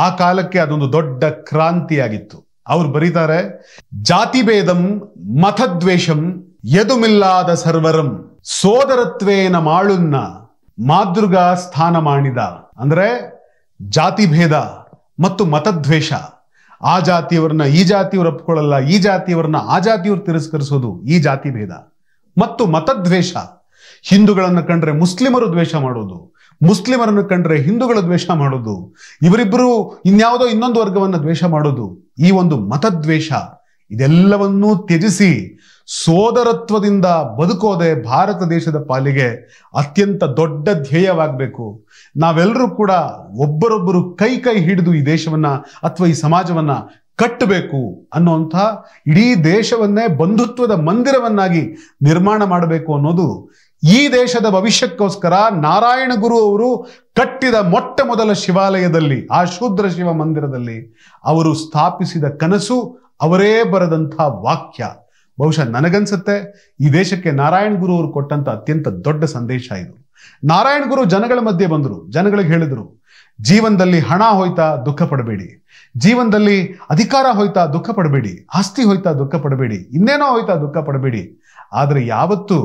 ಆ ಕಾಲಕ್ಕೆ ಅದೊಂದು ದೊಡ್ಡ ಕ್ರಾಂತಿಯಾಗಿತ್ತು ಅವ್ರು ಬರೀತಾರೆ ಜಾತಿ ಭೇದಂ ಮತದ್ವೇಷಂ ಎದುಮಿಲ್ಲಾದ ಸರ್ವರಂ ಸೋದರತ್ವೇನ ಮಾಳುನ್ನ ಮಾದೃಗ ಸ್ಥಾನ ಮಾಡಿದ ಅಂದ್ರೆ ಜಾತಿ ಭೇದ ಮತ್ತು ಮತದ್ವೇಷ ಆ ಜಾತಿಯವರನ್ನ ಈ ಜಾತಿಯವ್ರು ಒಪ್ಕೊಳ್ಳಲ್ಲ ಈ ಜಾತಿಯವರನ್ನ ಆ ಜಾತಿಯವ್ರು ತಿರಸ್ಕರಿಸೋದು ಈ ಜಾತಿ ಭೇದ ಮತ್ತು ಮತದ್ವೇಷ ಹಿಂದೂಗಳನ್ನು ಕಂಡ್ರೆ ಮುಸ್ಲಿಮರು ದ್ವೇಷ ಮಾಡೋದು ಮುಸ್ಲಿಮರನ್ನು ಕಂಡ್ರೆ ಹಿಂದೂಗಳು ದ್ವೇಷ ಮಾಡೋದು ಇವರಿಬ್ಬರು ಇನ್ಯಾವುದೋ ಇನ್ನೊಂದು ವರ್ಗವನ್ನು ದ್ವೇಷ ಮಾಡೋದು ಈ ಒಂದು ಮತದ್ವೇಷ ಇದೆಲ್ಲವನ್ನೂ ತ್ಯಜಿಸಿ ಸೋದರತ್ವದಿಂದ ಬದುಕೋದೆ ಭಾರತ ದೇಶದ ಪಾಲಿಗೆ ಅತ್ಯಂತ ದೊಡ್ಡ ಧ್ಯೇಯವಾಗಬೇಕು ನಾವೆಲ್ಲರೂ ಕೂಡ ಒಬ್ಬರೊಬ್ಬರು ಕೈ ಕೈ ಹಿಡಿದು ಈ ದೇಶವನ್ನ ಅಥವಾ ಈ ಸಮಾಜವನ್ನ ಕಟ್ಟಬೇಕು ಅನ್ನುವಂಥ ಇಡೀ ದೇಶವನ್ನೇ ಬಂಧುತ್ವದ ಮಂದಿರವನ್ನಾಗಿ ನಿರ್ಮಾಣ ಮಾಡಬೇಕು ಅನ್ನೋದು ಈ ದೇಶದ ಭವಿಷ್ಯಕ್ಕೋಸ್ಕರ ನಾರಾಯಣ ಗುರು ಅವರು ಕಟ್ಟಿದ ಮೊಟ್ಟ ಮೊದಲ ಶಿವಾಲಯದಲ್ಲಿ ಆ ಶೂದ್ರ ಶಿವ ಮಂದಿರದಲ್ಲಿ ಅವರು ಸ್ಥಾಪಿಸಿದ ಕನಸು ಅವರೇ ಬರೆದಂಥ ವಾಕ್ಯ ಬಹುಶಃ ನನಗನ್ಸುತ್ತೆ ಈ ದೇಶಕ್ಕೆ ನಾರಾಯಣ ಗುರು ಅವರು ಕೊಟ್ಟಂತ ಅತ್ಯಂತ ದೊಡ್ಡ ಸಂದೇಶ ಇದು ನಾರಾಯಣ್ ಗುರು ಜನಗಳ ಮಧ್ಯೆ ಬಂದರು ಜನಗಳಿಗೆ ಹೇಳಿದರು ಜೀವನದಲ್ಲಿ ಹಣ ಹೋಯ್ತಾ ದುಃಖ ಪಡಬೇಡಿ ಜೀವನದಲ್ಲಿ ಅಧಿಕಾರ ಹೋಯ್ತಾ ದುಃಖ ಪಡಬೇಡಿ ಆಸ್ತಿ ಹೋಯ್ತಾ ದುಃಖ ಪಡಬೇಡಿ ಇನ್ನೇನೋ ಹೋಯ್ತಾ ದುಃಖ ಪಡಬೇಡಿ ಆದರೆ ಯಾವತ್ತು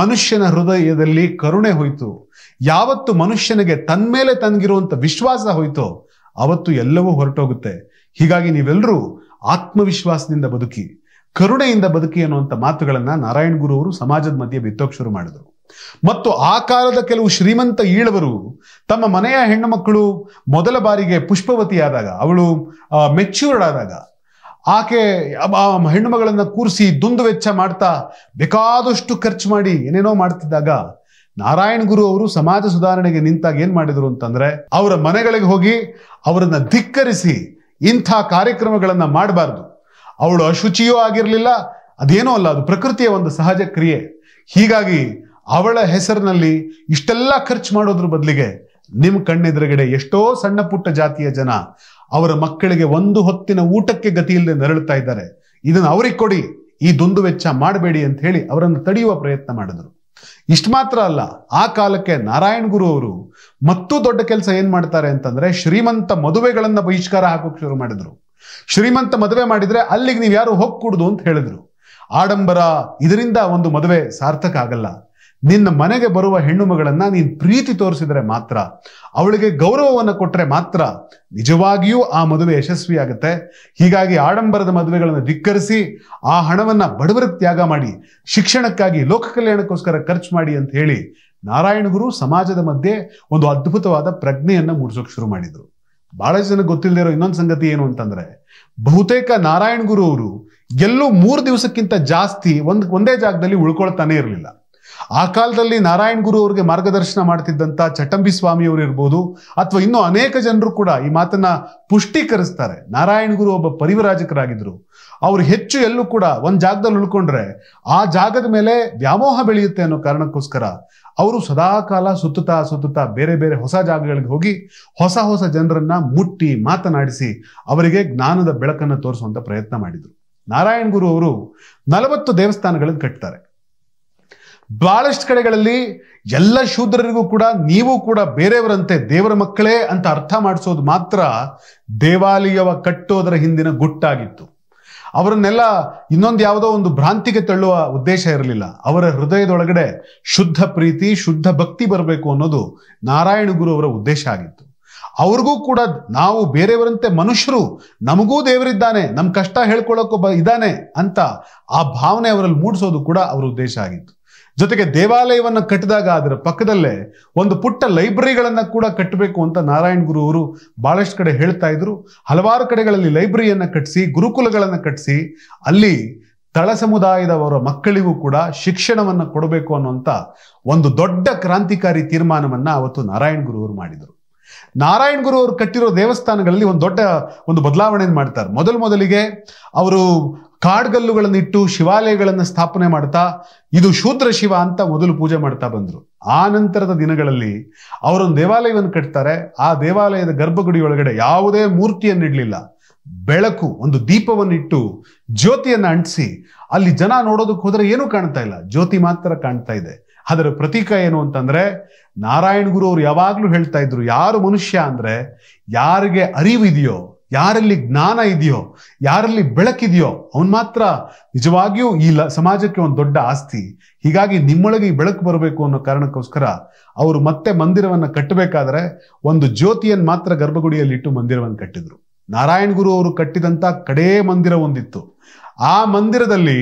ಮನುಷ್ಯನ ಹೃದಯದಲ್ಲಿ ಕರುಣೆ ಹೋಯ್ತು ಯಾವತ್ತು ಮನುಷ್ಯನಿಗೆ ತನ್ಮೇಲೆ ತನಗಿರುವಂತ ವಿಶ್ವಾಸ ಹೋಯ್ತೋ ಅವತ್ತು ಎಲ್ಲವೂ ಹೊರಟೋಗುತ್ತೆ ಹೀಗಾಗಿ ನೀವೆಲ್ಲರೂ ಆತ್ಮವಿಶ್ವಾಸದಿಂದ ಬದುಕಿ ಕರುಣೆಯಿಂದ ಬದುಕಿ ಅನ್ನುವಂಥ ಮಾತುಗಳನ್ನ ನಾರಾಯಣ್ ಗುರು ಅವರು ಸಮಾಜದ ಮಧ್ಯೆ ಬಿತ್ತೋಕ್ ಶುರು ಮಾಡಿದರು ಮತ್ತು ಆ ಕಾಲದ ಕೆಲವು ಶ್ರೀಮಂತ ಈಳವರು ತಮ್ಮ ಮನೆಯ ಹೆಣ್ಣು ಮಕ್ಕಳು ಮೊದಲ ಬಾರಿಗೆ ಪುಷ್ಪವತಿಯಾದಾಗ ಅವಳು ಮೆಚ್ಯೂರ್ಡ್ ಆದಾಗ ಆಕೆ ಹೆಣ್ಣು ಮಗಳನ್ನ ಕೂರಿಸಿ ದುಂದುವೆಚ್ಚ ಮಾಡ್ತಾ ಬೇಕಾದಷ್ಟು ಖರ್ಚು ಮಾಡಿ ಏನೇನೋ ಮಾಡ್ತಿದ್ದಾಗ ನಾರಾಯಣ್ ಗುರು ಅವರು ಸಮಾಜ ಸುಧಾರಣೆಗೆ ನಿಂತಾಗ ಏನ್ ಮಾಡಿದ್ರು ಅಂತಂದ್ರೆ ಅವರ ಮನೆಗಳಿಗೆ ಹೋಗಿ ಅವರನ್ನ ಧಿಕ್ಕರಿಸಿ ಇಂಥ ಕಾರ್ಯಕ್ರಮಗಳನ್ನ ಮಾಡಬಾರ್ದು ಅವಳು ಅಶುಚಿಯೂ ಆಗಿರಲಿಲ್ಲ ಅದೇನೋ ಅಲ್ಲ ಅದು ಪ್ರಕೃತಿಯ ಒಂದು ಸಹಜ ಕ್ರಿಯೆ ಹೀಗಾಗಿ ಅವಳ ಹೆಸರಿನಲ್ಲಿ ಇಷ್ಟೆಲ್ಲ ಖರ್ಚು ಮಾಡೋದ್ರ ಬದಲಿಗೆ ನಿಮ್ಮ ಕಣ್ಣೆದುರುಗಡೆ ಎಷ್ಟೋ ಸಣ್ಣ ಪುಟ್ಟ ಜಾತಿಯ ಜನ ಅವರ ಮಕ್ಕಳಿಗೆ ಒಂದು ಹೊತ್ತಿನ ಊಟಕ್ಕೆ ಗತಿಯಿಲ್ಲದೆ ನರಳುತ್ತಾ ಇದ್ದಾರೆ ಇದನ್ನು ಅವರಿಗೆ ಕೊಡಿ ಈ ದುಂದು ವೆಚ್ಚ ಮಾಡಬೇಡಿ ಅಂತ ಹೇಳಿ ಅವರನ್ನು ತಡೆಯುವ ಪ್ರಯತ್ನ ಮಾಡಿದ್ರು ಇಷ್ಟು ಮಾತ್ರ ಅಲ್ಲ ಆ ಕಾಲಕ್ಕೆ ನಾರಾಯಣ್ ಗುರು ಅವರು ಮತ್ತೂ ದೊಡ್ಡ ಕೆಲಸ ಏನ್ ಮಾಡ್ತಾರೆ ಅಂತಂದ್ರೆ ಶ್ರೀಮಂತ ಮದುವೆಗಳನ್ನ ಬಹಿಷ್ಕಾರ ಹಾಕೋಕೆ ಶುರು ಮಾಡಿದ್ರು ಶ್ರೀಮಂತ ಮದುವೆ ಮಾಡಿದ್ರೆ ಅಲ್ಲಿಗೆ ನೀವು ಯಾರು ಹೋಗ್ಕೂಡುದು ಅಂತ ಹೇಳಿದ್ರು ಆಡಂಬರ ಇದರಿಂದ ಒಂದು ಮದುವೆ ಸಾರ್ಥಕ ಆಗಲ್ಲ ನಿನ್ನ ಮನೆಗೆ ಬರುವ ಹೆಣ್ಣು ಮಗಳನ್ನ ನೀನ್ ಪ್ರೀತಿ ತೋರಿಸಿದ್ರೆ ಮಾತ್ರ ಅವಳಿಗೆ ಗೌರವವನ್ನು ಕೊಟ್ರೆ ಮಾತ್ರ ನಿಜವಾಗಿಯೂ ಆ ಮದುವೆ ಯಶಸ್ವಿ ಆಗುತ್ತೆ ಹೀಗಾಗಿ ಆಡಂಬರದ ಮದುವೆಗಳನ್ನು ಧಿಕ್ಕರಿಸಿ ಆ ಹಣವನ್ನ ಬಡವರ ತ್ಯಾಗ ಮಾಡಿ ಶಿಕ್ಷಣಕ್ಕಾಗಿ ಲೋಕ ಕಲ್ಯಾಣಕ್ಕೋಸ್ಕರ ಖರ್ಚು ಮಾಡಿ ಅಂತ ಹೇಳಿ ನಾರಾಯಣಗುರು ಸಮಾಜದ ಮಧ್ಯೆ ಒಂದು ಅದ್ಭುತವಾದ ಪ್ರಜ್ಞೆಯನ್ನ ಮೂಡಿಸೋಕೆ ಶುರು ಮಾಡಿದ್ರು ಬಹಳಷ್ಟು ಜನ ಗೊತ್ತಿಲ್ಲದಿರೋ ಇನ್ನೊಂದು ಸಂಗತಿ ಏನು ಅಂತಂದ್ರೆ ಬಹುತೇಕ ನಾರಾಯಣ್ ಗುರು ಅವರು ಎಲ್ಲೂ ಮೂರು ದಿವಸಕ್ಕಿಂತ ಜಾಸ್ತಿ ಒಂದ್ ಒಂದೇ ಜಾಗದಲ್ಲಿ ಉಳ್ಕೊಳ್ತಾನೆ ಇರಲಿಲ್ಲ ಆ ಕಾಲದಲ್ಲಿ ನಾರಾಯಣ್ ಗುರು ಅವ್ರಿಗೆ ಮಾರ್ಗದರ್ಶನ ಮಾಡ್ತಿದ್ದಂತ ಚಟಂಬಿ ಸ್ವಾಮಿ ಅವರು ಇರ್ಬೋದು ಅಥವಾ ಇನ್ನೂ ಅನೇಕ ಜನರು ಕೂಡ ಈ ಮಾತನ್ನ ಪುಷ್ಟೀಕರಿಸ್ತಾರೆ ನಾರಾಯಣ ಗುರು ಒಬ್ಬ ಪರಿವರಾಜಕರಾಗಿದ್ರು ಅವ್ರು ಹೆಚ್ಚು ಎಲ್ಲೂ ಕೂಡ ಒಂದ್ ಜಾಗದಲ್ಲಿ ಉಳ್ಕೊಂಡ್ರೆ ಆ ಜಾಗದ ಮೇಲೆ ವ್ಯಾಮೋಹ ಬೆಳೆಯುತ್ತೆ ಅನ್ನೋ ಕಾರಣಕ್ಕೋಸ್ಕರ ಅವರು ಸದಾಕಾಲ ಸುತ್ತುತ್ತಾ ಸುತ್ತುತ್ತಾ ಬೇರೆ ಬೇರೆ ಹೊಸ ಜಾಗಗಳಿಗೆ ಹೋಗಿ ಹೊಸ ಹೊಸ ಜನರನ್ನ ಮುಟ್ಟಿ ಮಾತನಾಡಿಸಿ ಅವರಿಗೆ ಜ್ಞಾನದ ಬೆಳಕನ್ನು ತೋರಿಸುವಂತ ಪ್ರಯತ್ನ ಮಾಡಿದರು ನಾರಾಯಣ್ ಗುರು ಅವರು ನಲವತ್ತು ದೇವಸ್ಥಾನಗಳನ್ನು ಕಟ್ತಾರೆ ಬಹಳಷ್ಟು ಕಡೆಗಳಲ್ಲಿ ಎಲ್ಲ ಶೂದ್ರರಿಗೂ ಕೂಡ ನೀವು ಕೂಡ ಬೇರೆಯವರಂತೆ ದೇವರ ಮಕ್ಕಳೇ ಅಂತ ಅರ್ಥ ಮಾಡಿಸೋದು ಮಾತ್ರ ದೇವಾಲಯವ ಕಟ್ಟೋದರ ಹಿಂದಿನ ಗುಟ್ಟಾಗಿತ್ತು ಅವರನ್ನೆಲ್ಲ ಇನ್ನೊಂದು ಯಾವುದೋ ಒಂದು ಭ್ರಾಂತಿಗೆ ತಳ್ಳುವ ಉದ್ದೇಶ ಇರಲಿಲ್ಲ ಅವರ ಹೃದಯದೊಳಗಡೆ ಶುದ್ಧ ಪ್ರೀತಿ ಶುದ್ಧ ಭಕ್ತಿ ಬರಬೇಕು ಅನ್ನೋದು ನಾರಾಯಣ ಗುರು ಅವರ ಉದ್ದೇಶ ಆಗಿತ್ತು ಅವ್ರಿಗೂ ಕೂಡ ನಾವು ಬೇರೆಯವರಂತೆ ಮನುಷ್ಯರು ನಮಗೂ ದೇವರಿದ್ದಾನೆ ನಮ್ಮ ಕಷ್ಟ ಹೇಳ್ಕೊಳ್ಳೋಕ್ಕೂ ಬ ಇದ್ದಾನೆ ಅಂತ ಆ ಭಾವನೆ ಅವರಲ್ಲಿ ಮೂಡಿಸೋದು ಕೂಡ ಅವರ ಉದ್ದೇಶ ಆಗಿತ್ತು ಜೊತೆಗೆ ದೇವಾಲಯವನ್ನು ಕಟ್ಟಿದಾಗ ಅದರ ಪಕ್ಕದಲ್ಲೇ ಒಂದು ಪುಟ್ಟ ಲೈಬ್ರರಿಗಳನ್ನು ಕೂಡ ಕಟ್ಟಬೇಕು ಅಂತ ನಾರಾಯಣ್ ಗುರು ಅವರು ಬಹಳಷ್ಟು ಕಡೆ ಹೇಳ್ತಾ ಇದ್ರು ಹಲವಾರು ಕಡೆಗಳಲ್ಲಿ ಲೈಬ್ರರಿಯನ್ನು ಕಟ್ಟಿಸಿ ಗುರುಕುಲಗಳನ್ನು ಕಟ್ಟಿಸಿ ಅಲ್ಲಿ ತಳ ಸಮುದಾಯದವರ ಮಕ್ಕಳಿಗೂ ಕೂಡ ಶಿಕ್ಷಣವನ್ನು ಕೊಡಬೇಕು ಅನ್ನುವಂಥ ಒಂದು ದೊಡ್ಡ ಕ್ರಾಂತಿಕಾರಿ ತೀರ್ಮಾನವನ್ನ ಅವತ್ತು ನಾರಾಯಣ್ ಗುರು ಅವರು ಮಾಡಿದರು ನಾರಾಯಣ್ ಗುರು ಅವರು ಕಟ್ಟಿರೋ ದೇವಸ್ಥಾನಗಳಲ್ಲಿ ಒಂದು ದೊಡ್ಡ ಒಂದು ಬದಲಾವಣೆಯನ್ನು ಮಾಡ್ತಾರೆ ಮೊದಲು ಮೊದಲಿಗೆ ಅವರು ಇಟ್ಟು ಶಿವಾಲಯಗಳನ್ನು ಸ್ಥಾಪನೆ ಮಾಡ್ತಾ ಇದು ಶೂದ್ರ ಶಿವ ಅಂತ ಮೊದಲು ಪೂಜೆ ಮಾಡ್ತಾ ಬಂದರು ಆ ನಂತರದ ದಿನಗಳಲ್ಲಿ ಅವರೊಂದು ದೇವಾಲಯವನ್ನು ಕಟ್ತಾರೆ ಆ ದೇವಾಲಯದ ಗರ್ಭಗುಡಿ ಒಳಗಡೆ ಯಾವುದೇ ಮೂರ್ತಿಯನ್ನಿಡಲಿಲ್ಲ ಬೆಳಕು ಒಂದು ದೀಪವನ್ನಿಟ್ಟು ಜ್ಯೋತಿಯನ್ನು ಅಂಟಿಸಿ ಅಲ್ಲಿ ಜನ ನೋಡೋದಕ್ಕೆ ಹೋದ್ರೆ ಏನೂ ಕಾಣ್ತಾ ಇಲ್ಲ ಜ್ಯೋತಿ ಮಾತ್ರ ಕಾಣ್ತಾ ಇದೆ ಅದರ ಪ್ರತೀಕ ಏನು ಅಂತಂದ್ರೆ ನಾರಾಯಣ ಗುರು ಅವ್ರು ಯಾವಾಗಲೂ ಹೇಳ್ತಾ ಇದ್ರು ಯಾರು ಮನುಷ್ಯ ಅಂದ್ರೆ ಯಾರಿಗೆ ಅರಿವಿದೆಯೋ ಯಾರಲ್ಲಿ ಜ್ಞಾನ ಇದೆಯೋ ಯಾರಲ್ಲಿ ಬೆಳಕಿದೆಯೋ ಅವನ್ ಮಾತ್ರ ನಿಜವಾಗಿಯೂ ಈ ಸಮಾಜಕ್ಕೆ ಒಂದು ದೊಡ್ಡ ಆಸ್ತಿ ಹೀಗಾಗಿ ನಿಮ್ಮೊಳಗೆ ಈ ಬೆಳಕು ಬರಬೇಕು ಅನ್ನೋ ಕಾರಣಕ್ಕೋಸ್ಕರ ಅವರು ಮತ್ತೆ ಮಂದಿರವನ್ನು ಕಟ್ಟಬೇಕಾದ್ರೆ ಒಂದು ಜ್ಯೋತಿಯನ್ನು ಮಾತ್ರ ಗರ್ಭಗುಡಿಯಲ್ಲಿ ಇಟ್ಟು ಮಂದಿರವನ್ನು ಕಟ್ಟಿದ್ರು ನಾರಾಯಣ ಗುರು ಅವರು ಕಟ್ಟಿದಂತ ಕಡೇ ಮಂದಿರ ಒಂದಿತ್ತು ಆ ಮಂದಿರದಲ್ಲಿ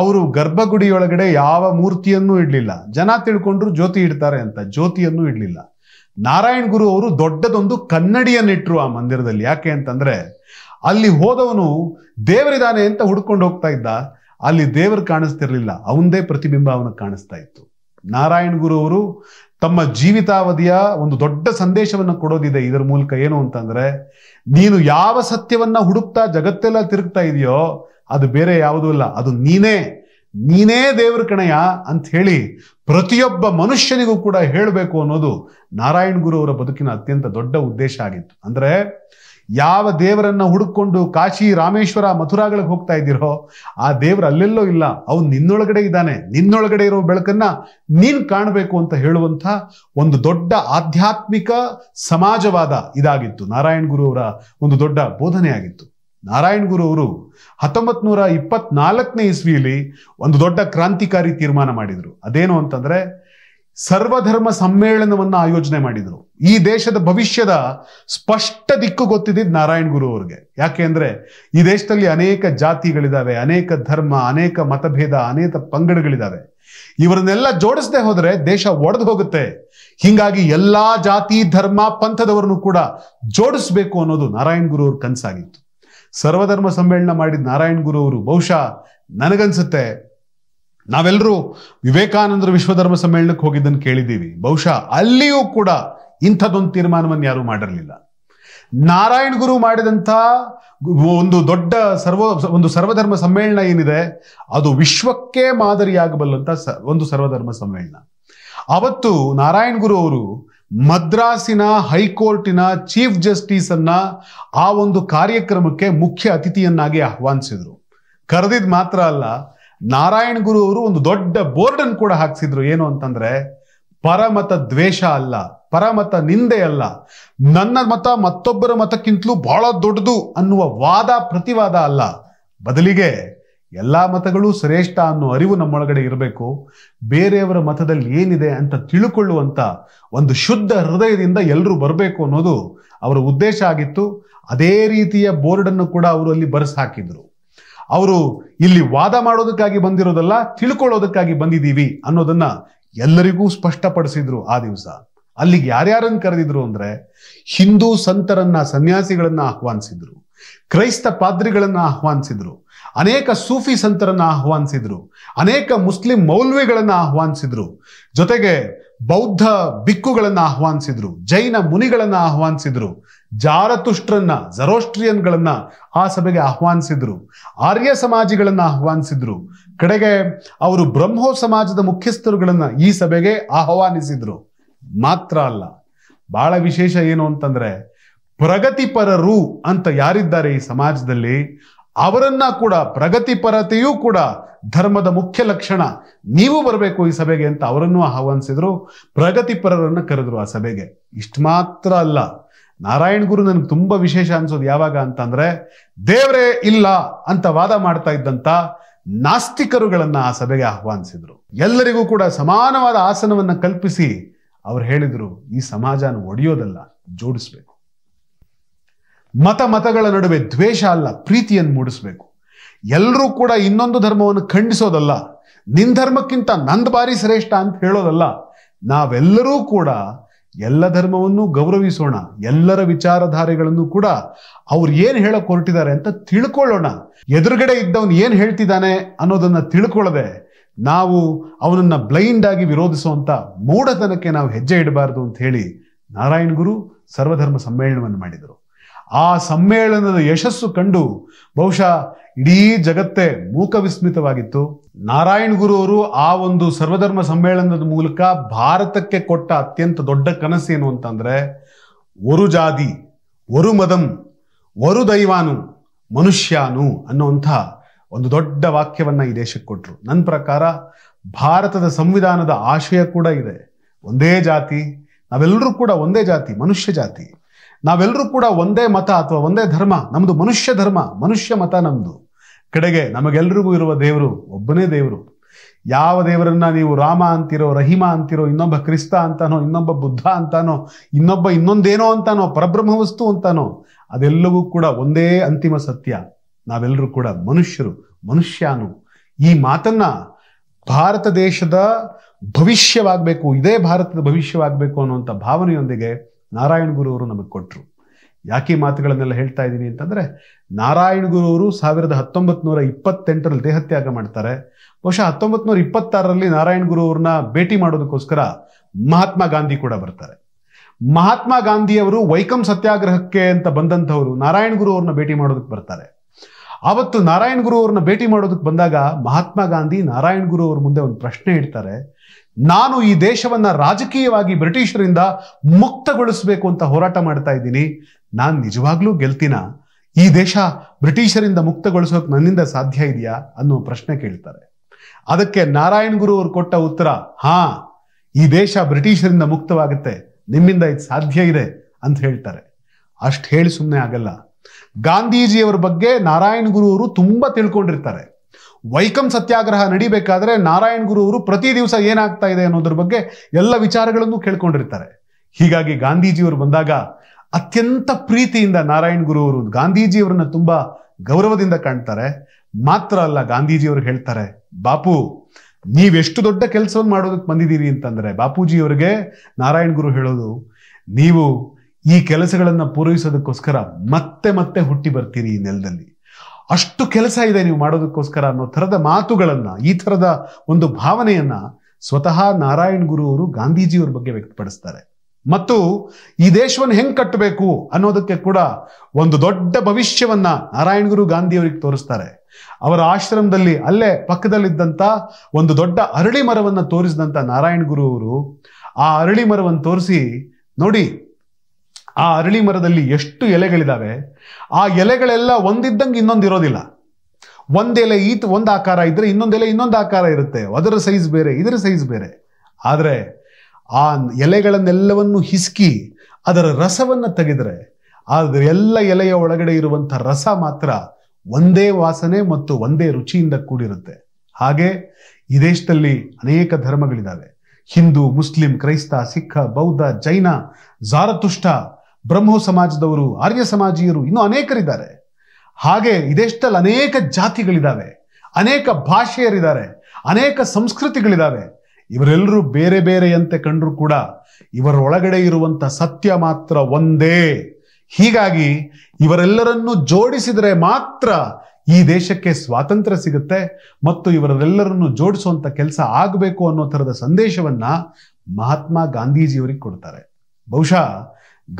ಅವರು ಗರ್ಭಗುಡಿಯೊಳಗಡೆ ಯಾವ ಮೂರ್ತಿಯನ್ನೂ ಇಡಲಿಲ್ಲ ಜನ ತಿಳ್ಕೊಂಡ್ರು ಜ್ಯೋತಿ ಇಡ್ತಾರೆ ಅಂತ ಜ್ಯೋತಿಯನ್ನು ಇಡಲಿಲ್ಲ ನಾರಾಯಣ್ ಗುರು ಅವರು ದೊಡ್ಡದೊಂದು ಕನ್ನಡಿಯನ್ನಿಟ್ರು ಆ ಮಂದಿರದಲ್ಲಿ ಯಾಕೆ ಅಂತಂದ್ರೆ ಅಲ್ಲಿ ಹೋದವನು ದೇವರಿದಾನೆ ಅಂತ ಹುಡ್ಕೊಂಡು ಹೋಗ್ತಾ ಇದ್ದ ಅಲ್ಲಿ ದೇವರು ಕಾಣಿಸ್ತಿರ್ಲಿಲ್ಲ ಅವಂದೇ ಪ್ರತಿಬಿಂಬ ಅವನಿಗೆ ಕಾಣಿಸ್ತಾ ಇತ್ತು ನಾರಾಯಣ್ ಗುರು ಅವರು ತಮ್ಮ ಜೀವಿತಾವಧಿಯ ಒಂದು ದೊಡ್ಡ ಸಂದೇಶವನ್ನು ಕೊಡೋದಿದೆ ಇದರ ಮೂಲಕ ಏನು ಅಂತಂದ್ರೆ ನೀನು ಯಾವ ಸತ್ಯವನ್ನ ಹುಡುಕ್ತಾ ಜಗತ್ತೆಲ್ಲ ತಿರುಗ್ತಾ ಇದೆಯೋ ಅದು ಬೇರೆ ಯಾವುದೂ ಇಲ್ಲ ಅದು ನೀನೇ ನೀನೇ ದೇವ್ರ ಕಣಯ ಅಂತ ಹೇಳಿ ಪ್ರತಿಯೊಬ್ಬ ಮನುಷ್ಯನಿಗೂ ಕೂಡ ಹೇಳಬೇಕು ಅನ್ನೋದು ನಾರಾಯಣ್ ಗುರು ಅವರ ಬದುಕಿನ ಅತ್ಯಂತ ದೊಡ್ಡ ಉದ್ದೇಶ ಆಗಿತ್ತು ಅಂದ್ರೆ ಯಾವ ದೇವರನ್ನ ಹುಡುಕೊಂಡು ಕಾಶಿ ರಾಮೇಶ್ವರ ಮಥುರಾಗಳಿಗೆ ಹೋಗ್ತಾ ಇದ್ದೀರೋ ಆ ದೇವ್ರ ಅಲ್ಲೆಲ್ಲೋ ಇಲ್ಲ ಅವ್ನು ನಿನ್ನೊಳಗಡೆ ಇದ್ದಾನೆ ನಿನ್ನೊಳಗಡೆ ಇರೋ ಬೆಳಕನ್ನ ನೀನ್ ಕಾಣಬೇಕು ಅಂತ ಹೇಳುವಂತ ಒಂದು ದೊಡ್ಡ ಆಧ್ಯಾತ್ಮಿಕ ಸಮಾಜವಾದ ಇದಾಗಿತ್ತು ನಾರಾಯಣ್ ಗುರು ಅವರ ಒಂದು ದೊಡ್ಡ ಬೋಧನೆ ಆಗಿತ್ತು ನಾರಾಯಣ್ ಗುರು ಅವರು ಹತ್ತೊಂಬತ್ ನೂರ ಇಪ್ಪತ್ನಾಲ್ಕನೇ ಇಸ್ವಿಯಲ್ಲಿ ಒಂದು ದೊಡ್ಡ ಕ್ರಾಂತಿಕಾರಿ ತೀರ್ಮಾನ ಮಾಡಿದರು ಅದೇನು ಅಂತಂದ್ರೆ ಸರ್ವಧರ್ಮ ಸಮ್ಮೇಳನವನ್ನು ಆಯೋಜನೆ ಮಾಡಿದ್ರು ಈ ದೇಶದ ಭವಿಷ್ಯದ ಸ್ಪಷ್ಟ ದಿಕ್ಕು ಗೊತ್ತಿದ್ದ ನಾರಾಯಣ್ ಗುರು ಅವ್ರಿಗೆ ಯಾಕೆ ಅಂದ್ರೆ ಈ ದೇಶದಲ್ಲಿ ಅನೇಕ ಜಾತಿಗಳಿದ್ದಾವೆ ಅನೇಕ ಧರ್ಮ ಅನೇಕ ಮತಭೇದ ಅನೇಕ ಪಂಗಡಗಳಿದ್ದಾವೆ ಇವರನ್ನೆಲ್ಲ ಜೋಡಿಸದೆ ಹೋದ್ರೆ ದೇಶ ಒಡೆದು ಹೋಗುತ್ತೆ ಹಿಂಗಾಗಿ ಎಲ್ಲಾ ಜಾತಿ ಧರ್ಮ ಪಂಥದವರನ್ನು ಕೂಡ ಜೋಡಿಸ್ಬೇಕು ಅನ್ನೋದು ನಾರಾಯಣ್ ಗುರು ಅವ್ರ ಕನಸಾಗಿತ್ತು ಸರ್ವಧರ್ಮ ಸಮ್ಮೇಳನ ಮಾಡಿದ ನಾರಾಯಣ್ ಗುರು ಅವರು ಬಹುಶಃ ನನಗನ್ಸುತ್ತೆ ನಾವೆಲ್ಲರೂ ವಿವೇಕಾನಂದರ ವಿಶ್ವಧರ್ಮ ಸಮ್ಮೇಳನಕ್ಕೆ ಹೋಗಿದ್ದನ್ನು ಕೇಳಿದ್ದೀವಿ ಬಹುಶಃ ಅಲ್ಲಿಯೂ ಕೂಡ ಇಂಥದ್ದೊಂದು ತೀರ್ಮಾನವನ್ನು ಯಾರೂ ಮಾಡಿರಲಿಲ್ಲ ನಾರಾಯಣ್ ಗುರು ಮಾಡಿದಂಥ ಒಂದು ದೊಡ್ಡ ಸರ್ವ ಒಂದು ಸರ್ವಧರ್ಮ ಸಮ್ಮೇಳನ ಏನಿದೆ ಅದು ವಿಶ್ವಕ್ಕೆ ಮಾದರಿಯಾಗಬಲ್ಲಂತ ಸ ಒಂದು ಸರ್ವಧರ್ಮ ಸಮ್ಮೇಳನ ಅವತ್ತು ನಾರಾಯಣ್ ಗುರು ಅವರು ಮದ್ರಾಸಿನ ಹೈಕೋರ್ಟಿನ ಚೀಫ್ ಜಸ್ಟಿಸ್ ಅನ್ನ ಆ ಒಂದು ಕಾರ್ಯಕ್ರಮಕ್ಕೆ ಮುಖ್ಯ ಅತಿಥಿಯನ್ನಾಗಿ ಆಹ್ವಾನಿಸಿದ್ರು ಕರೆದಿದ್ ಮಾತ್ರ ಅಲ್ಲ ನಾರಾಯಣ ಗುರು ಅವರು ಒಂದು ದೊಡ್ಡ ಬೋರ್ಡ್ ಅನ್ನು ಕೂಡ ಹಾಕ್ಸಿದ್ರು ಏನು ಅಂತಂದ್ರೆ ಪರಮತ ದ್ವೇಷ ಅಲ್ಲ ಪರಮತ ನಿಂದೆ ಅಲ್ಲ ನನ್ನ ಮತ ಮತ್ತೊಬ್ಬರ ಮತಕ್ಕಿಂತಲೂ ಬಹಳ ದೊಡ್ಡದು ಅನ್ನುವ ವಾದ ಪ್ರತಿವಾದ ಅಲ್ಲ ಬದಲಿಗೆ ಎಲ್ಲ ಮತಗಳು ಶ್ರೇಷ್ಠ ಅನ್ನೋ ಅರಿವು ನಮ್ಮೊಳಗಡೆ ಇರಬೇಕು ಬೇರೆಯವರ ಮತದಲ್ಲಿ ಏನಿದೆ ಅಂತ ತಿಳ್ಕೊಳ್ಳುವಂಥ ಒಂದು ಶುದ್ಧ ಹೃದಯದಿಂದ ಎಲ್ಲರೂ ಬರಬೇಕು ಅನ್ನೋದು ಅವರ ಉದ್ದೇಶ ಆಗಿತ್ತು ಅದೇ ರೀತಿಯ ಬೋರ್ಡನ್ನು ಕೂಡ ಅವರು ಅಲ್ಲಿ ಬರೆಸ್ ಹಾಕಿದ್ರು ಅವರು ಇಲ್ಲಿ ವಾದ ಮಾಡೋದಕ್ಕಾಗಿ ಬಂದಿರೋದಲ್ಲ ತಿಳ್ಕೊಳ್ಳೋದಕ್ಕಾಗಿ ಬಂದಿದ್ದೀವಿ ಅನ್ನೋದನ್ನ ಎಲ್ಲರಿಗೂ ಸ್ಪಷ್ಟಪಡಿಸಿದ್ರು ಆ ದಿವಸ ಅಲ್ಲಿಗೆ ಯಾರ್ಯಾರನ್ನು ಕರೆದಿದ್ರು ಅಂದ್ರೆ ಹಿಂದೂ ಸಂತರನ್ನ ಸನ್ಯಾಸಿಗಳನ್ನ ಆಹ್ವಾನಿಸಿದ್ರು ಕ್ರೈಸ್ತ ಪಾದ್ರಿಗಳನ್ನ ಆಹ್ವಾನಿಸಿದ್ರು ಅನೇಕ ಸೂಫಿ ಸಂತರನ್ನ ಆಹ್ವಾನಿಸಿದ್ರು ಅನೇಕ ಮುಸ್ಲಿಂ ಮೌಲ್ವಿಗಳನ್ನ ಆಹ್ವಾನಿಸಿದ್ರು ಜೊತೆಗೆ ಬೌದ್ಧ ಬಿಕ್ಕುಗಳನ್ನ ಆಹ್ವಾನಿಸಿದ್ರು ಜೈನ ಮುನಿಗಳನ್ನ ಆಹ್ವಾನಿಸಿದ್ರು ಜಾರತುಷ್ಟ್ರನ್ನ ಜರೋಸ್ಟ್ರಿಯನ್ಗಳನ್ನ ಆ ಸಭೆಗೆ ಆಹ್ವಾನಿಸಿದ್ರು ಆರ್ಯ ಸಮಾಜಿಗಳನ್ನ ಆಹ್ವಾನಿಸಿದ್ರು ಕಡೆಗೆ ಅವರು ಬ್ರಹ್ಮೋ ಸಮಾಜದ ಮುಖ್ಯಸ್ಥರುಗಳನ್ನ ಈ ಸಭೆಗೆ ಆಹ್ವಾನಿಸಿದ್ರು ಮಾತ್ರ ಅಲ್ಲ ಬಹಳ ವಿಶೇಷ ಏನು ಅಂತಂದ್ರೆ ಪ್ರಗತಿಪರರು ಅಂತ ಯಾರಿದ್ದಾರೆ ಈ ಸಮಾಜದಲ್ಲಿ ಅವರನ್ನ ಕೂಡ ಪ್ರಗತಿಪರತೆಯೂ ಕೂಡ ಧರ್ಮದ ಮುಖ್ಯ ಲಕ್ಷಣ ನೀವು ಬರಬೇಕು ಈ ಸಭೆಗೆ ಅಂತ ಅವರನ್ನು ಆಹ್ವಾನಿಸಿದ್ರು ಪ್ರಗತಿಪರರನ್ನ ಕರೆದ್ರು ಆ ಸಭೆಗೆ ಇಷ್ಟು ಮಾತ್ರ ಅಲ್ಲ ನಾರಾಯಣ್ ಗುರು ನನಗೆ ತುಂಬಾ ವಿಶೇಷ ಅನ್ಸೋದು ಯಾವಾಗ ಅಂತಂದ್ರೆ ದೇವರೇ ಇಲ್ಲ ಅಂತ ವಾದ ಮಾಡ್ತಾ ಇದ್ದಂತ ನಾಸ್ತಿಕರುಗಳನ್ನ ಆ ಸಭೆಗೆ ಆಹ್ವಾನಿಸಿದ್ರು ಎಲ್ಲರಿಗೂ ಕೂಡ ಸಮಾನವಾದ ಆಸನವನ್ನ ಕಲ್ಪಿಸಿ ಅವ್ರು ಹೇಳಿದ್ರು ಈ ಸಮಾಜನ ಒಡೆಯೋದಲ್ಲ ಜೋಡಿಸ್ಬೇಕು ಮತ ಮತಗಳ ನಡುವೆ ದ್ವೇಷ ಅಲ್ಲ ಪ್ರೀತಿಯನ್ನು ಮೂಡಿಸಬೇಕು ಎಲ್ಲರೂ ಕೂಡ ಇನ್ನೊಂದು ಧರ್ಮವನ್ನು ಖಂಡಿಸೋದಲ್ಲ ನಿನ್ನ ಧರ್ಮಕ್ಕಿಂತ ನಂದು ಬಾರಿ ಶ್ರೇಷ್ಠ ಅಂತ ಹೇಳೋದಲ್ಲ ನಾವೆಲ್ಲರೂ ಕೂಡ ಎಲ್ಲ ಧರ್ಮವನ್ನು ಗೌರವಿಸೋಣ ಎಲ್ಲರ ವಿಚಾರಧಾರೆಗಳನ್ನು ಕೂಡ ಅವ್ರು ಏನು ಹೇಳಕ್ ಹೊರಟಿದ್ದಾರೆ ಅಂತ ತಿಳ್ಕೊಳ್ಳೋಣ ಎದುರುಗಡೆ ಇದ್ದವನು ಏನು ಹೇಳ್ತಿದ್ದಾನೆ ಅನ್ನೋದನ್ನ ತಿಳ್ಕೊಳ್ಳದೆ ನಾವು ಅವನನ್ನ ಬ್ಲೈಂಡ್ ಆಗಿ ವಿರೋಧಿಸುವಂತ ಮೂಢತನಕ್ಕೆ ನಾವು ಹೆಜ್ಜೆ ಇಡಬಾರ್ದು ಅಂತ ಹೇಳಿ ನಾರಾಯಣ್ ಗುರು ಸರ್ವಧರ್ಮ ಸಮ್ಮೇಳನವನ್ನು ಮಾಡಿದರು ಆ ಸಮ್ಮೇಳನದ ಯಶಸ್ಸು ಕಂಡು ಬಹುಶಃ ಇಡೀ ಜಗತ್ತೇ ಮೂಕ ವಿಸ್ಮಿತವಾಗಿತ್ತು ನಾರಾಯಣ್ ಗುರು ಅವರು ಆ ಒಂದು ಸರ್ವಧರ್ಮ ಸಮ್ಮೇಳನದ ಮೂಲಕ ಭಾರತಕ್ಕೆ ಕೊಟ್ಟ ಅತ್ಯಂತ ದೊಡ್ಡ ಕನಸೇನು ಅಂತಂದ್ರೆ ಒರು ಜಾತಿ ಒರು ಮದಂ ಒರು ದೈವಾನು ಮನುಷ್ಯಾನು ಅನ್ನುವಂಥ ಒಂದು ದೊಡ್ಡ ವಾಕ್ಯವನ್ನ ಈ ದೇಶಕ್ಕೆ ಕೊಟ್ಟರು ನನ್ನ ಪ್ರಕಾರ ಭಾರತದ ಸಂವಿಧಾನದ ಆಶಯ ಕೂಡ ಇದೆ ಒಂದೇ ಜಾತಿ ನಾವೆಲ್ಲರೂ ಕೂಡ ಒಂದೇ ಜಾತಿ ಮನುಷ್ಯ ಜಾತಿ ನಾವೆಲ್ಲರೂ ಕೂಡ ಒಂದೇ ಮತ ಅಥವಾ ಒಂದೇ ಧರ್ಮ ನಮ್ಮದು ಮನುಷ್ಯ ಧರ್ಮ ಮನುಷ್ಯ ಮತ ನಮ್ಮದು ಕಡೆಗೆ ನಮಗೆಲ್ರಿಗೂ ಇರುವ ದೇವರು ಒಬ್ಬನೇ ದೇವರು ಯಾವ ದೇವರನ್ನ ನೀವು ರಾಮ ಅಂತಿರೋ ರಹಿಮ ಅಂತಿರೋ ಇನ್ನೊಬ್ಬ ಕ್ರಿಸ್ತ ಅಂತಾನೋ ಇನ್ನೊಬ್ಬ ಬುದ್ಧ ಅಂತಾನೋ ಇನ್ನೊಬ್ಬ ಇನ್ನೊಂದೇನೋ ಅಂತಾನೋ ಪರಬ್ರಹ್ಮ ವಸ್ತು ಅಂತಾನೋ ಅದೆಲ್ಲವೂ ಕೂಡ ಒಂದೇ ಅಂತಿಮ ಸತ್ಯ ನಾವೆಲ್ಲರೂ ಕೂಡ ಮನುಷ್ಯರು ಮನುಷ್ಯಾನು ಈ ಮಾತನ್ನ ಭಾರತ ದೇಶದ ಭವಿಷ್ಯವಾಗಬೇಕು ಇದೇ ಭಾರತದ ಭವಿಷ್ಯವಾಗಬೇಕು ಅನ್ನುವಂಥ ಭಾವನೆಯೊಂದಿಗೆ ನಾರಾಯಣ ಗುರು ಅವರು ನಮಗೆ ಕೊಟ್ಟರು ಯಾಕೆ ಮಾತುಗಳನ್ನೆಲ್ಲ ಹೇಳ್ತಾ ಇದ್ದೀನಿ ಅಂತಂದರೆ ನಾರಾಯಣ ಗುರು ಅವರು ಸಾವಿರದ ಹತ್ತೊಂಬತ್ತು ನೂರ ಇಪ್ಪತ್ತೆಂಟರಲ್ಲಿ ದೇಹತ್ಯಾಗ ಮಾಡ್ತಾರೆ ಬಹುಶಃ ಹತ್ತೊಂಬತ್ತು ನೂರ ಇಪ್ಪತ್ತಾರರಲ್ಲಿ ನಾರಾಯಣ ಗುರು ಅವ್ರನ್ನ ಭೇಟಿ ಮಾಡೋದಕ್ಕೋಸ್ಕರ ಮಹಾತ್ಮ ಗಾಂಧಿ ಕೂಡ ಬರ್ತಾರೆ ಮಹಾತ್ಮ ಗಾಂಧಿಯವರು ವೈಕಂ ಸತ್ಯಾಗ್ರಹಕ್ಕೆ ಅಂತ ಬಂದಂಥವರು ನಾರಾಯಣ ಗುರು ಅವ್ರನ್ನ ಭೇಟಿ ಮಾಡೋದಕ್ಕೆ ಬರ್ತಾರೆ ಆವತ್ತು ನಾರಾಯಣ ಗುರು ಅವ್ರನ್ನ ಭೇಟಿ ಮಾಡೋದಕ್ಕೆ ಬಂದಾಗ ಮಹಾತ್ಮ ಗಾಂಧಿ ನಾರಾಯಣ ಗುರು ಅವ್ರ ಮುಂದೆ ಒಂದು ಪ್ರಶ್ನೆ ಇಡ್ತಾರೆ ನಾನು ಈ ದೇಶವನ್ನ ರಾಜಕೀಯವಾಗಿ ಬ್ರಿಟಿಷರಿಂದ ಮುಕ್ತಗೊಳಿಸಬೇಕು ಅಂತ ಹೋರಾಟ ಮಾಡ್ತಾ ಇದ್ದೀನಿ ನಾನು ನಿಜವಾಗ್ಲೂ ಗೆಲ್ತೀನ ಈ ದೇಶ ಬ್ರಿಟಿಷರಿಂದ ಮುಕ್ತಗೊಳಿಸೋಕೆ ನನ್ನಿಂದ ಸಾಧ್ಯ ಇದೆಯಾ ಅನ್ನೋ ಪ್ರಶ್ನೆ ಕೇಳ್ತಾರೆ ಅದಕ್ಕೆ ನಾರಾಯಣ್ ಗುರು ಅವರು ಕೊಟ್ಟ ಉತ್ತರ ಹಾ ಈ ದೇಶ ಬ್ರಿಟಿಷರಿಂದ ಮುಕ್ತವಾಗುತ್ತೆ ನಿಮ್ಮಿಂದ ಇದು ಸಾಧ್ಯ ಇದೆ ಅಂತ ಹೇಳ್ತಾರೆ ಅಷ್ಟು ಹೇಳಿ ಸುಮ್ಮನೆ ಆಗಲ್ಲ ಗಾಂಧೀಜಿಯವರ ಬಗ್ಗೆ ನಾರಾಯಣ್ ಗುರು ಅವರು ತುಂಬಾ ತಿಳ್ಕೊಂಡಿರ್ತಾರೆ ವೈಕಂ ಸತ್ಯಾಗ್ರಹ ನಡಿಬೇಕಾದ್ರೆ ನಾರಾಯಣ್ ಗುರು ಅವರು ಪ್ರತಿ ದಿವಸ ಏನಾಗ್ತಾ ಇದೆ ಅನ್ನೋದ್ರ ಬಗ್ಗೆ ಎಲ್ಲ ವಿಚಾರಗಳನ್ನು ಕೇಳ್ಕೊಂಡಿರ್ತಾರೆ ಹೀಗಾಗಿ ಗಾಂಧೀಜಿಯವರು ಬಂದಾಗ ಅತ್ಯಂತ ಪ್ರೀತಿಯಿಂದ ನಾರಾಯಣ್ ಗುರು ಅವರು ಗಾಂಧೀಜಿಯವರನ್ನ ತುಂಬಾ ಗೌರವದಿಂದ ಕಾಣ್ತಾರೆ ಮಾತ್ರ ಅಲ್ಲ ಗಾಂಧೀಜಿಯವರು ಹೇಳ್ತಾರೆ ಬಾಪು ನೀವೆಷ್ಟು ದೊಡ್ಡ ಕೆಲಸವನ್ನು ಮಾಡೋದಕ್ಕೆ ಬಂದಿದ್ದೀರಿ ಅಂತಂದ್ರೆ ಬಾಪೂಜಿಯವರಿಗೆ ನಾರಾಯಣ್ ಗುರು ಹೇಳೋದು ನೀವು ಈ ಕೆಲಸಗಳನ್ನು ಪೂರೈಸೋದಕ್ಕೋಸ್ಕರ ಮತ್ತೆ ಮತ್ತೆ ಹುಟ್ಟಿ ಬರ್ತೀರಿ ಈ ನೆಲದಲ್ಲಿ ಅಷ್ಟು ಕೆಲಸ ಇದೆ ನೀವು ಮಾಡೋದಕ್ಕೋಸ್ಕರ ಅನ್ನೋ ಥರದ ಮಾತುಗಳನ್ನ ಈ ಥರದ ಒಂದು ಭಾವನೆಯನ್ನ ಸ್ವತಃ ನಾರಾಯಣ್ ಗುರು ಅವರು ಗಾಂಧೀಜಿಯವ್ರ ಬಗ್ಗೆ ವ್ಯಕ್ತಪಡಿಸ್ತಾರೆ ಮತ್ತು ಈ ದೇಶವನ್ನು ಹೆಂಗೆ ಕಟ್ಟಬೇಕು ಅನ್ನೋದಕ್ಕೆ ಕೂಡ ಒಂದು ದೊಡ್ಡ ಭವಿಷ್ಯವನ್ನ ನಾರಾಯಣ್ ಗುರು ಅವರಿಗೆ ತೋರಿಸ್ತಾರೆ ಅವರ ಆಶ್ರಮದಲ್ಲಿ ಅಲ್ಲೇ ಪಕ್ಕದಲ್ಲಿದ್ದಂತ ಒಂದು ದೊಡ್ಡ ಅರಳಿ ಮರವನ್ನ ತೋರಿಸಿದಂತ ನಾರಾಯಣ್ ಗುರು ಅವರು ಆ ಅರಳಿ ಮರವನ್ನು ತೋರಿಸಿ ನೋಡಿ ಆ ಅರಳಿ ಮರದಲ್ಲಿ ಎಷ್ಟು ಎಲೆಗಳಿದ್ದಾವೆ ಆ ಎಲೆಗಳೆಲ್ಲ ಒಂದಿದ್ದಂಗೆ ಇನ್ನೊಂದು ಇರೋದಿಲ್ಲ ಒಂದೆಲೆ ಈತ ಒಂದು ಆಕಾರ ಇದ್ದರೆ ಇನ್ನೊಂದೆಲೆ ಇನ್ನೊಂದು ಆಕಾರ ಇರುತ್ತೆ ಅದರ ಸೈಜ್ ಬೇರೆ ಇದರ ಸೈಜ್ ಬೇರೆ ಆದರೆ ಆ ಎಲೆಗಳನ್ನೆಲ್ಲವನ್ನು ಹಿಸ್ಕಿ ಅದರ ರಸವನ್ನು ತೆಗೆದರೆ ಅದರ ಎಲ್ಲ ಎಲೆಯ ಒಳಗಡೆ ಇರುವಂಥ ರಸ ಮಾತ್ರ ಒಂದೇ ವಾಸನೆ ಮತ್ತು ಒಂದೇ ರುಚಿಯಿಂದ ಕೂಡಿರುತ್ತೆ ಹಾಗೆ ಈ ದೇಶದಲ್ಲಿ ಅನೇಕ ಧರ್ಮಗಳಿದ್ದಾವೆ ಹಿಂದೂ ಮುಸ್ಲಿಂ ಕ್ರೈಸ್ತ ಸಿಖ್ ಬೌದ್ಧ ಜೈನ ಜಾರತುಷ್ಟ ಬ್ರಹ್ಮ ಸಮಾಜದವರು ಆರ್ಯ ಸಮಾಜೀಯರು ಇನ್ನೂ ಅನೇಕರಿದ್ದಾರೆ ಹಾಗೆ ಇದೆಷ್ಟಲ್ಲಿ ಅನೇಕ ಜಾತಿಗಳಿದ್ದಾವೆ ಅನೇಕ ಭಾಷೆಯರಿದ್ದಾರೆ ಅನೇಕ ಸಂಸ್ಕೃತಿಗಳಿದ್ದಾವೆ ಇವರೆಲ್ಲರೂ ಬೇರೆ ಬೇರೆಯಂತೆ ಕಂಡರೂ ಕೂಡ ಇವರೊಳಗಡೆ ಇರುವಂಥ ಸತ್ಯ ಮಾತ್ರ ಒಂದೇ ಹೀಗಾಗಿ ಇವರೆಲ್ಲರನ್ನು ಜೋಡಿಸಿದರೆ ಮಾತ್ರ ಈ ದೇಶಕ್ಕೆ ಸ್ವಾತಂತ್ರ್ಯ ಸಿಗುತ್ತೆ ಮತ್ತು ಇವರೆಲ್ಲರನ್ನು ಜೋಡಿಸುವಂಥ ಕೆಲಸ ಆಗಬೇಕು ಅನ್ನೋ ಥರದ ಸಂದೇಶವನ್ನ ಮಹಾತ್ಮ ಗಾಂಧೀಜಿಯವರಿಗೆ ಕೊಡ್ತಾರೆ ಬಹುಶಃ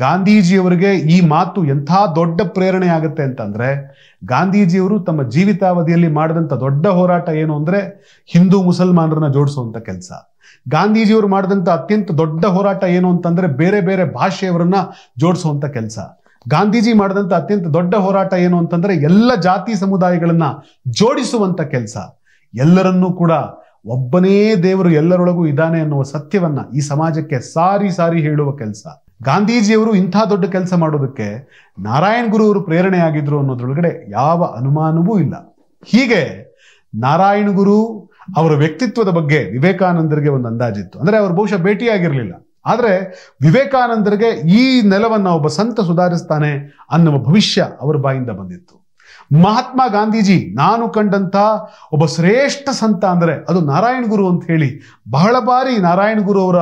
ಗಾಂಧೀಜಿಯವರಿಗೆ ಈ ಮಾತು ಎಂಥ ದೊಡ್ಡ ಪ್ರೇರಣೆ ಆಗುತ್ತೆ ಅಂತಂದ್ರೆ ಗಾಂಧೀಜಿಯವರು ತಮ್ಮ ಜೀವಿತಾವಧಿಯಲ್ಲಿ ಮಾಡಿದಂಥ ದೊಡ್ಡ ಹೋರಾಟ ಏನು ಅಂದ್ರೆ ಹಿಂದೂ ಮುಸಲ್ಮಾನರನ್ನ ಜೋಡಿಸುವಂತ ಕೆಲಸ ಗಾಂಧೀಜಿಯವರು ಮಾಡಿದಂಥ ಅತ್ಯಂತ ದೊಡ್ಡ ಹೋರಾಟ ಏನು ಅಂತಂದ್ರೆ ಬೇರೆ ಬೇರೆ ಭಾಷೆಯವರನ್ನ ಜೋಡಿಸುವಂತ ಕೆಲಸ ಗಾಂಧೀಜಿ ಮಾಡಿದಂಥ ಅತ್ಯಂತ ದೊಡ್ಡ ಹೋರಾಟ ಏನು ಅಂತಂದ್ರೆ ಎಲ್ಲ ಜಾತಿ ಸಮುದಾಯಗಳನ್ನ ಜೋಡಿಸುವಂತ ಕೆಲಸ ಎಲ್ಲರನ್ನೂ ಕೂಡ ಒಬ್ಬನೇ ದೇವರು ಎಲ್ಲರೊಳಗೂ ಇದ್ದಾನೆ ಅನ್ನುವ ಸತ್ಯವನ್ನ ಈ ಸಮಾಜಕ್ಕೆ ಸಾರಿ ಸಾರಿ ಹೇಳುವ ಕೆಲಸ ಗಾಂಧೀಜಿಯವರು ಇಂಥ ದೊಡ್ಡ ಕೆಲಸ ಮಾಡೋದಕ್ಕೆ ನಾರಾಯಣ್ ಗುರು ಅವರು ಪ್ರೇರಣೆಯಾಗಿದ್ರು ಅನ್ನೋದ್ರೊಳಗಡೆ ಯಾವ ಅನುಮಾನವೂ ಇಲ್ಲ ಹೀಗೆ ನಾರಾಯಣ ಗುರು ಅವರ ವ್ಯಕ್ತಿತ್ವದ ಬಗ್ಗೆ ವಿವೇಕಾನಂದರಿಗೆ ಒಂದು ಅಂದಾಜಿತ್ತು ಅಂದರೆ ಅವರು ಬಹುಶಃ ಭೇಟಿಯಾಗಿರಲಿಲ್ಲ ಆದರೆ ವಿವೇಕಾನಂದರಿಗೆ ಈ ನೆಲವನ್ನು ಒಬ್ಬ ಸಂತ ಸುಧಾರಿಸ್ತಾನೆ ಅನ್ನುವ ಭವಿಷ್ಯ ಅವರ ಬಾಯಿಂದ ಬಂದಿತ್ತು ಮಹಾತ್ಮ ಗಾಂಧೀಜಿ ನಾನು ಕಂಡಂತ ಒಬ್ಬ ಶ್ರೇಷ್ಠ ಸಂತ ಅಂದರೆ ಅದು ನಾರಾಯಣ ಗುರು ಅಂತ ಹೇಳಿ ಬಹಳ ಬಾರಿ ನಾರಾಯಣ ಗುರು ಅವರ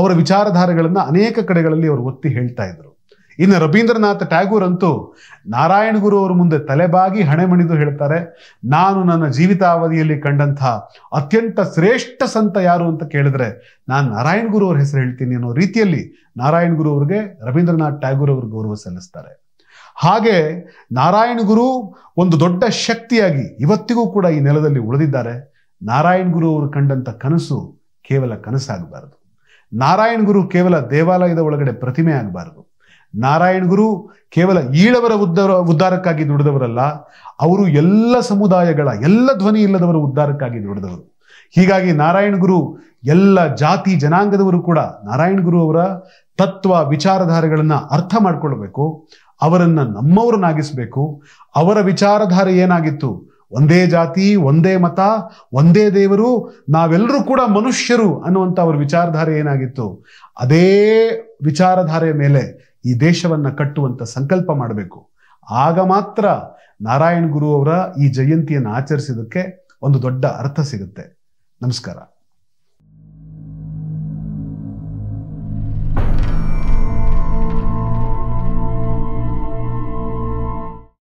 ಅವರ ವಿಚಾರಧಾರೆಗಳನ್ನ ಅನೇಕ ಕಡೆಗಳಲ್ಲಿ ಅವರು ಒತ್ತಿ ಹೇಳ್ತಾ ಇದ್ರು ಇನ್ನು ರವೀಂದ್ರನಾಥ ಟ್ಯಾಗೂರ್ ಅಂತೂ ನಾರಾಯಣ ಗುರು ಅವರ ಮುಂದೆ ತಲೆಬಾಗಿ ಹಣೆ ಮಣಿದು ಹೇಳ್ತಾರೆ ನಾನು ನನ್ನ ಜೀವಿತಾವಧಿಯಲ್ಲಿ ಕಂಡಂಥ ಅತ್ಯಂತ ಶ್ರೇಷ್ಠ ಸಂತ ಯಾರು ಅಂತ ಕೇಳಿದ್ರೆ ನಾನು ನಾರಾಯಣ ಗುರು ಅವ್ರ ಹೆಸರು ಹೇಳ್ತೀನಿ ಅನ್ನೋ ರೀತಿಯಲ್ಲಿ ನಾರಾಯಣ ಗುರು ಅವ್ರಿಗೆ ರವೀಂದ್ರನಾಥ್ ಟ್ಯಾಗೂರ್ ಅವರು ಗೌರವ ಸಲ್ಲಿಸ್ತಾರೆ ಹಾಗೆ ನಾರಾಯಣ ಗುರು ಒಂದು ದೊಡ್ಡ ಶಕ್ತಿಯಾಗಿ ಇವತ್ತಿಗೂ ಕೂಡ ಈ ನೆಲದಲ್ಲಿ ಉಳಿದಿದ್ದಾರೆ ನಾರಾಯಣ ಗುರು ಅವರು ಕಂಡಂತ ಕನಸು ಕೇವಲ ಕನಸಾಗಬಾರದು ನಾರಾಯಣ ಗುರು ಕೇವಲ ದೇವಾಲಯದ ಒಳಗಡೆ ಪ್ರತಿಮೆ ಆಗಬಾರದು ನಾರಾಯಣ ಗುರು ಕೇವಲ ಈಳವರ ಉದ್ದ ಉದ್ಧಾರಕ್ಕಾಗಿ ದುಡಿದವರಲ್ಲ ಅವರು ಎಲ್ಲ ಸಮುದಾಯಗಳ ಎಲ್ಲ ಧ್ವನಿ ಇಲ್ಲದವರ ಉದ್ಧಾರಕ್ಕಾಗಿ ದುಡಿದವರು ಹೀಗಾಗಿ ನಾರಾಯಣ ಗುರು ಎಲ್ಲ ಜಾತಿ ಜನಾಂಗದವರು ಕೂಡ ನಾರಾಯಣ ಗುರು ಅವರ ತತ್ವ ವಿಚಾರಧಾರೆಗಳನ್ನ ಅರ್ಥ ಮಾಡ್ಕೊಳ್ಬೇಕು ಅವರನ್ನು ನಮ್ಮವರನ್ನಾಗಿಸಬೇಕು ಅವರ ವಿಚಾರಧಾರೆ ಏನಾಗಿತ್ತು ಒಂದೇ ಜಾತಿ ಒಂದೇ ಮತ ಒಂದೇ ದೇವರು ನಾವೆಲ್ಲರೂ ಕೂಡ ಮನುಷ್ಯರು ಅನ್ನುವಂಥ ಅವರ ವಿಚಾರಧಾರೆ ಏನಾಗಿತ್ತು ಅದೇ ವಿಚಾರಧಾರೆ ಮೇಲೆ ಈ ದೇಶವನ್ನು ಕಟ್ಟುವಂಥ ಸಂಕಲ್ಪ ಮಾಡಬೇಕು ಆಗ ಮಾತ್ರ ನಾರಾಯಣ ಗುರು ಅವರ ಈ ಜಯಂತಿಯನ್ನು ಆಚರಿಸಿದಕ್ಕೆ ಒಂದು ದೊಡ್ಡ ಅರ್ಥ ಸಿಗುತ್ತೆ ನಮಸ್ಕಾರ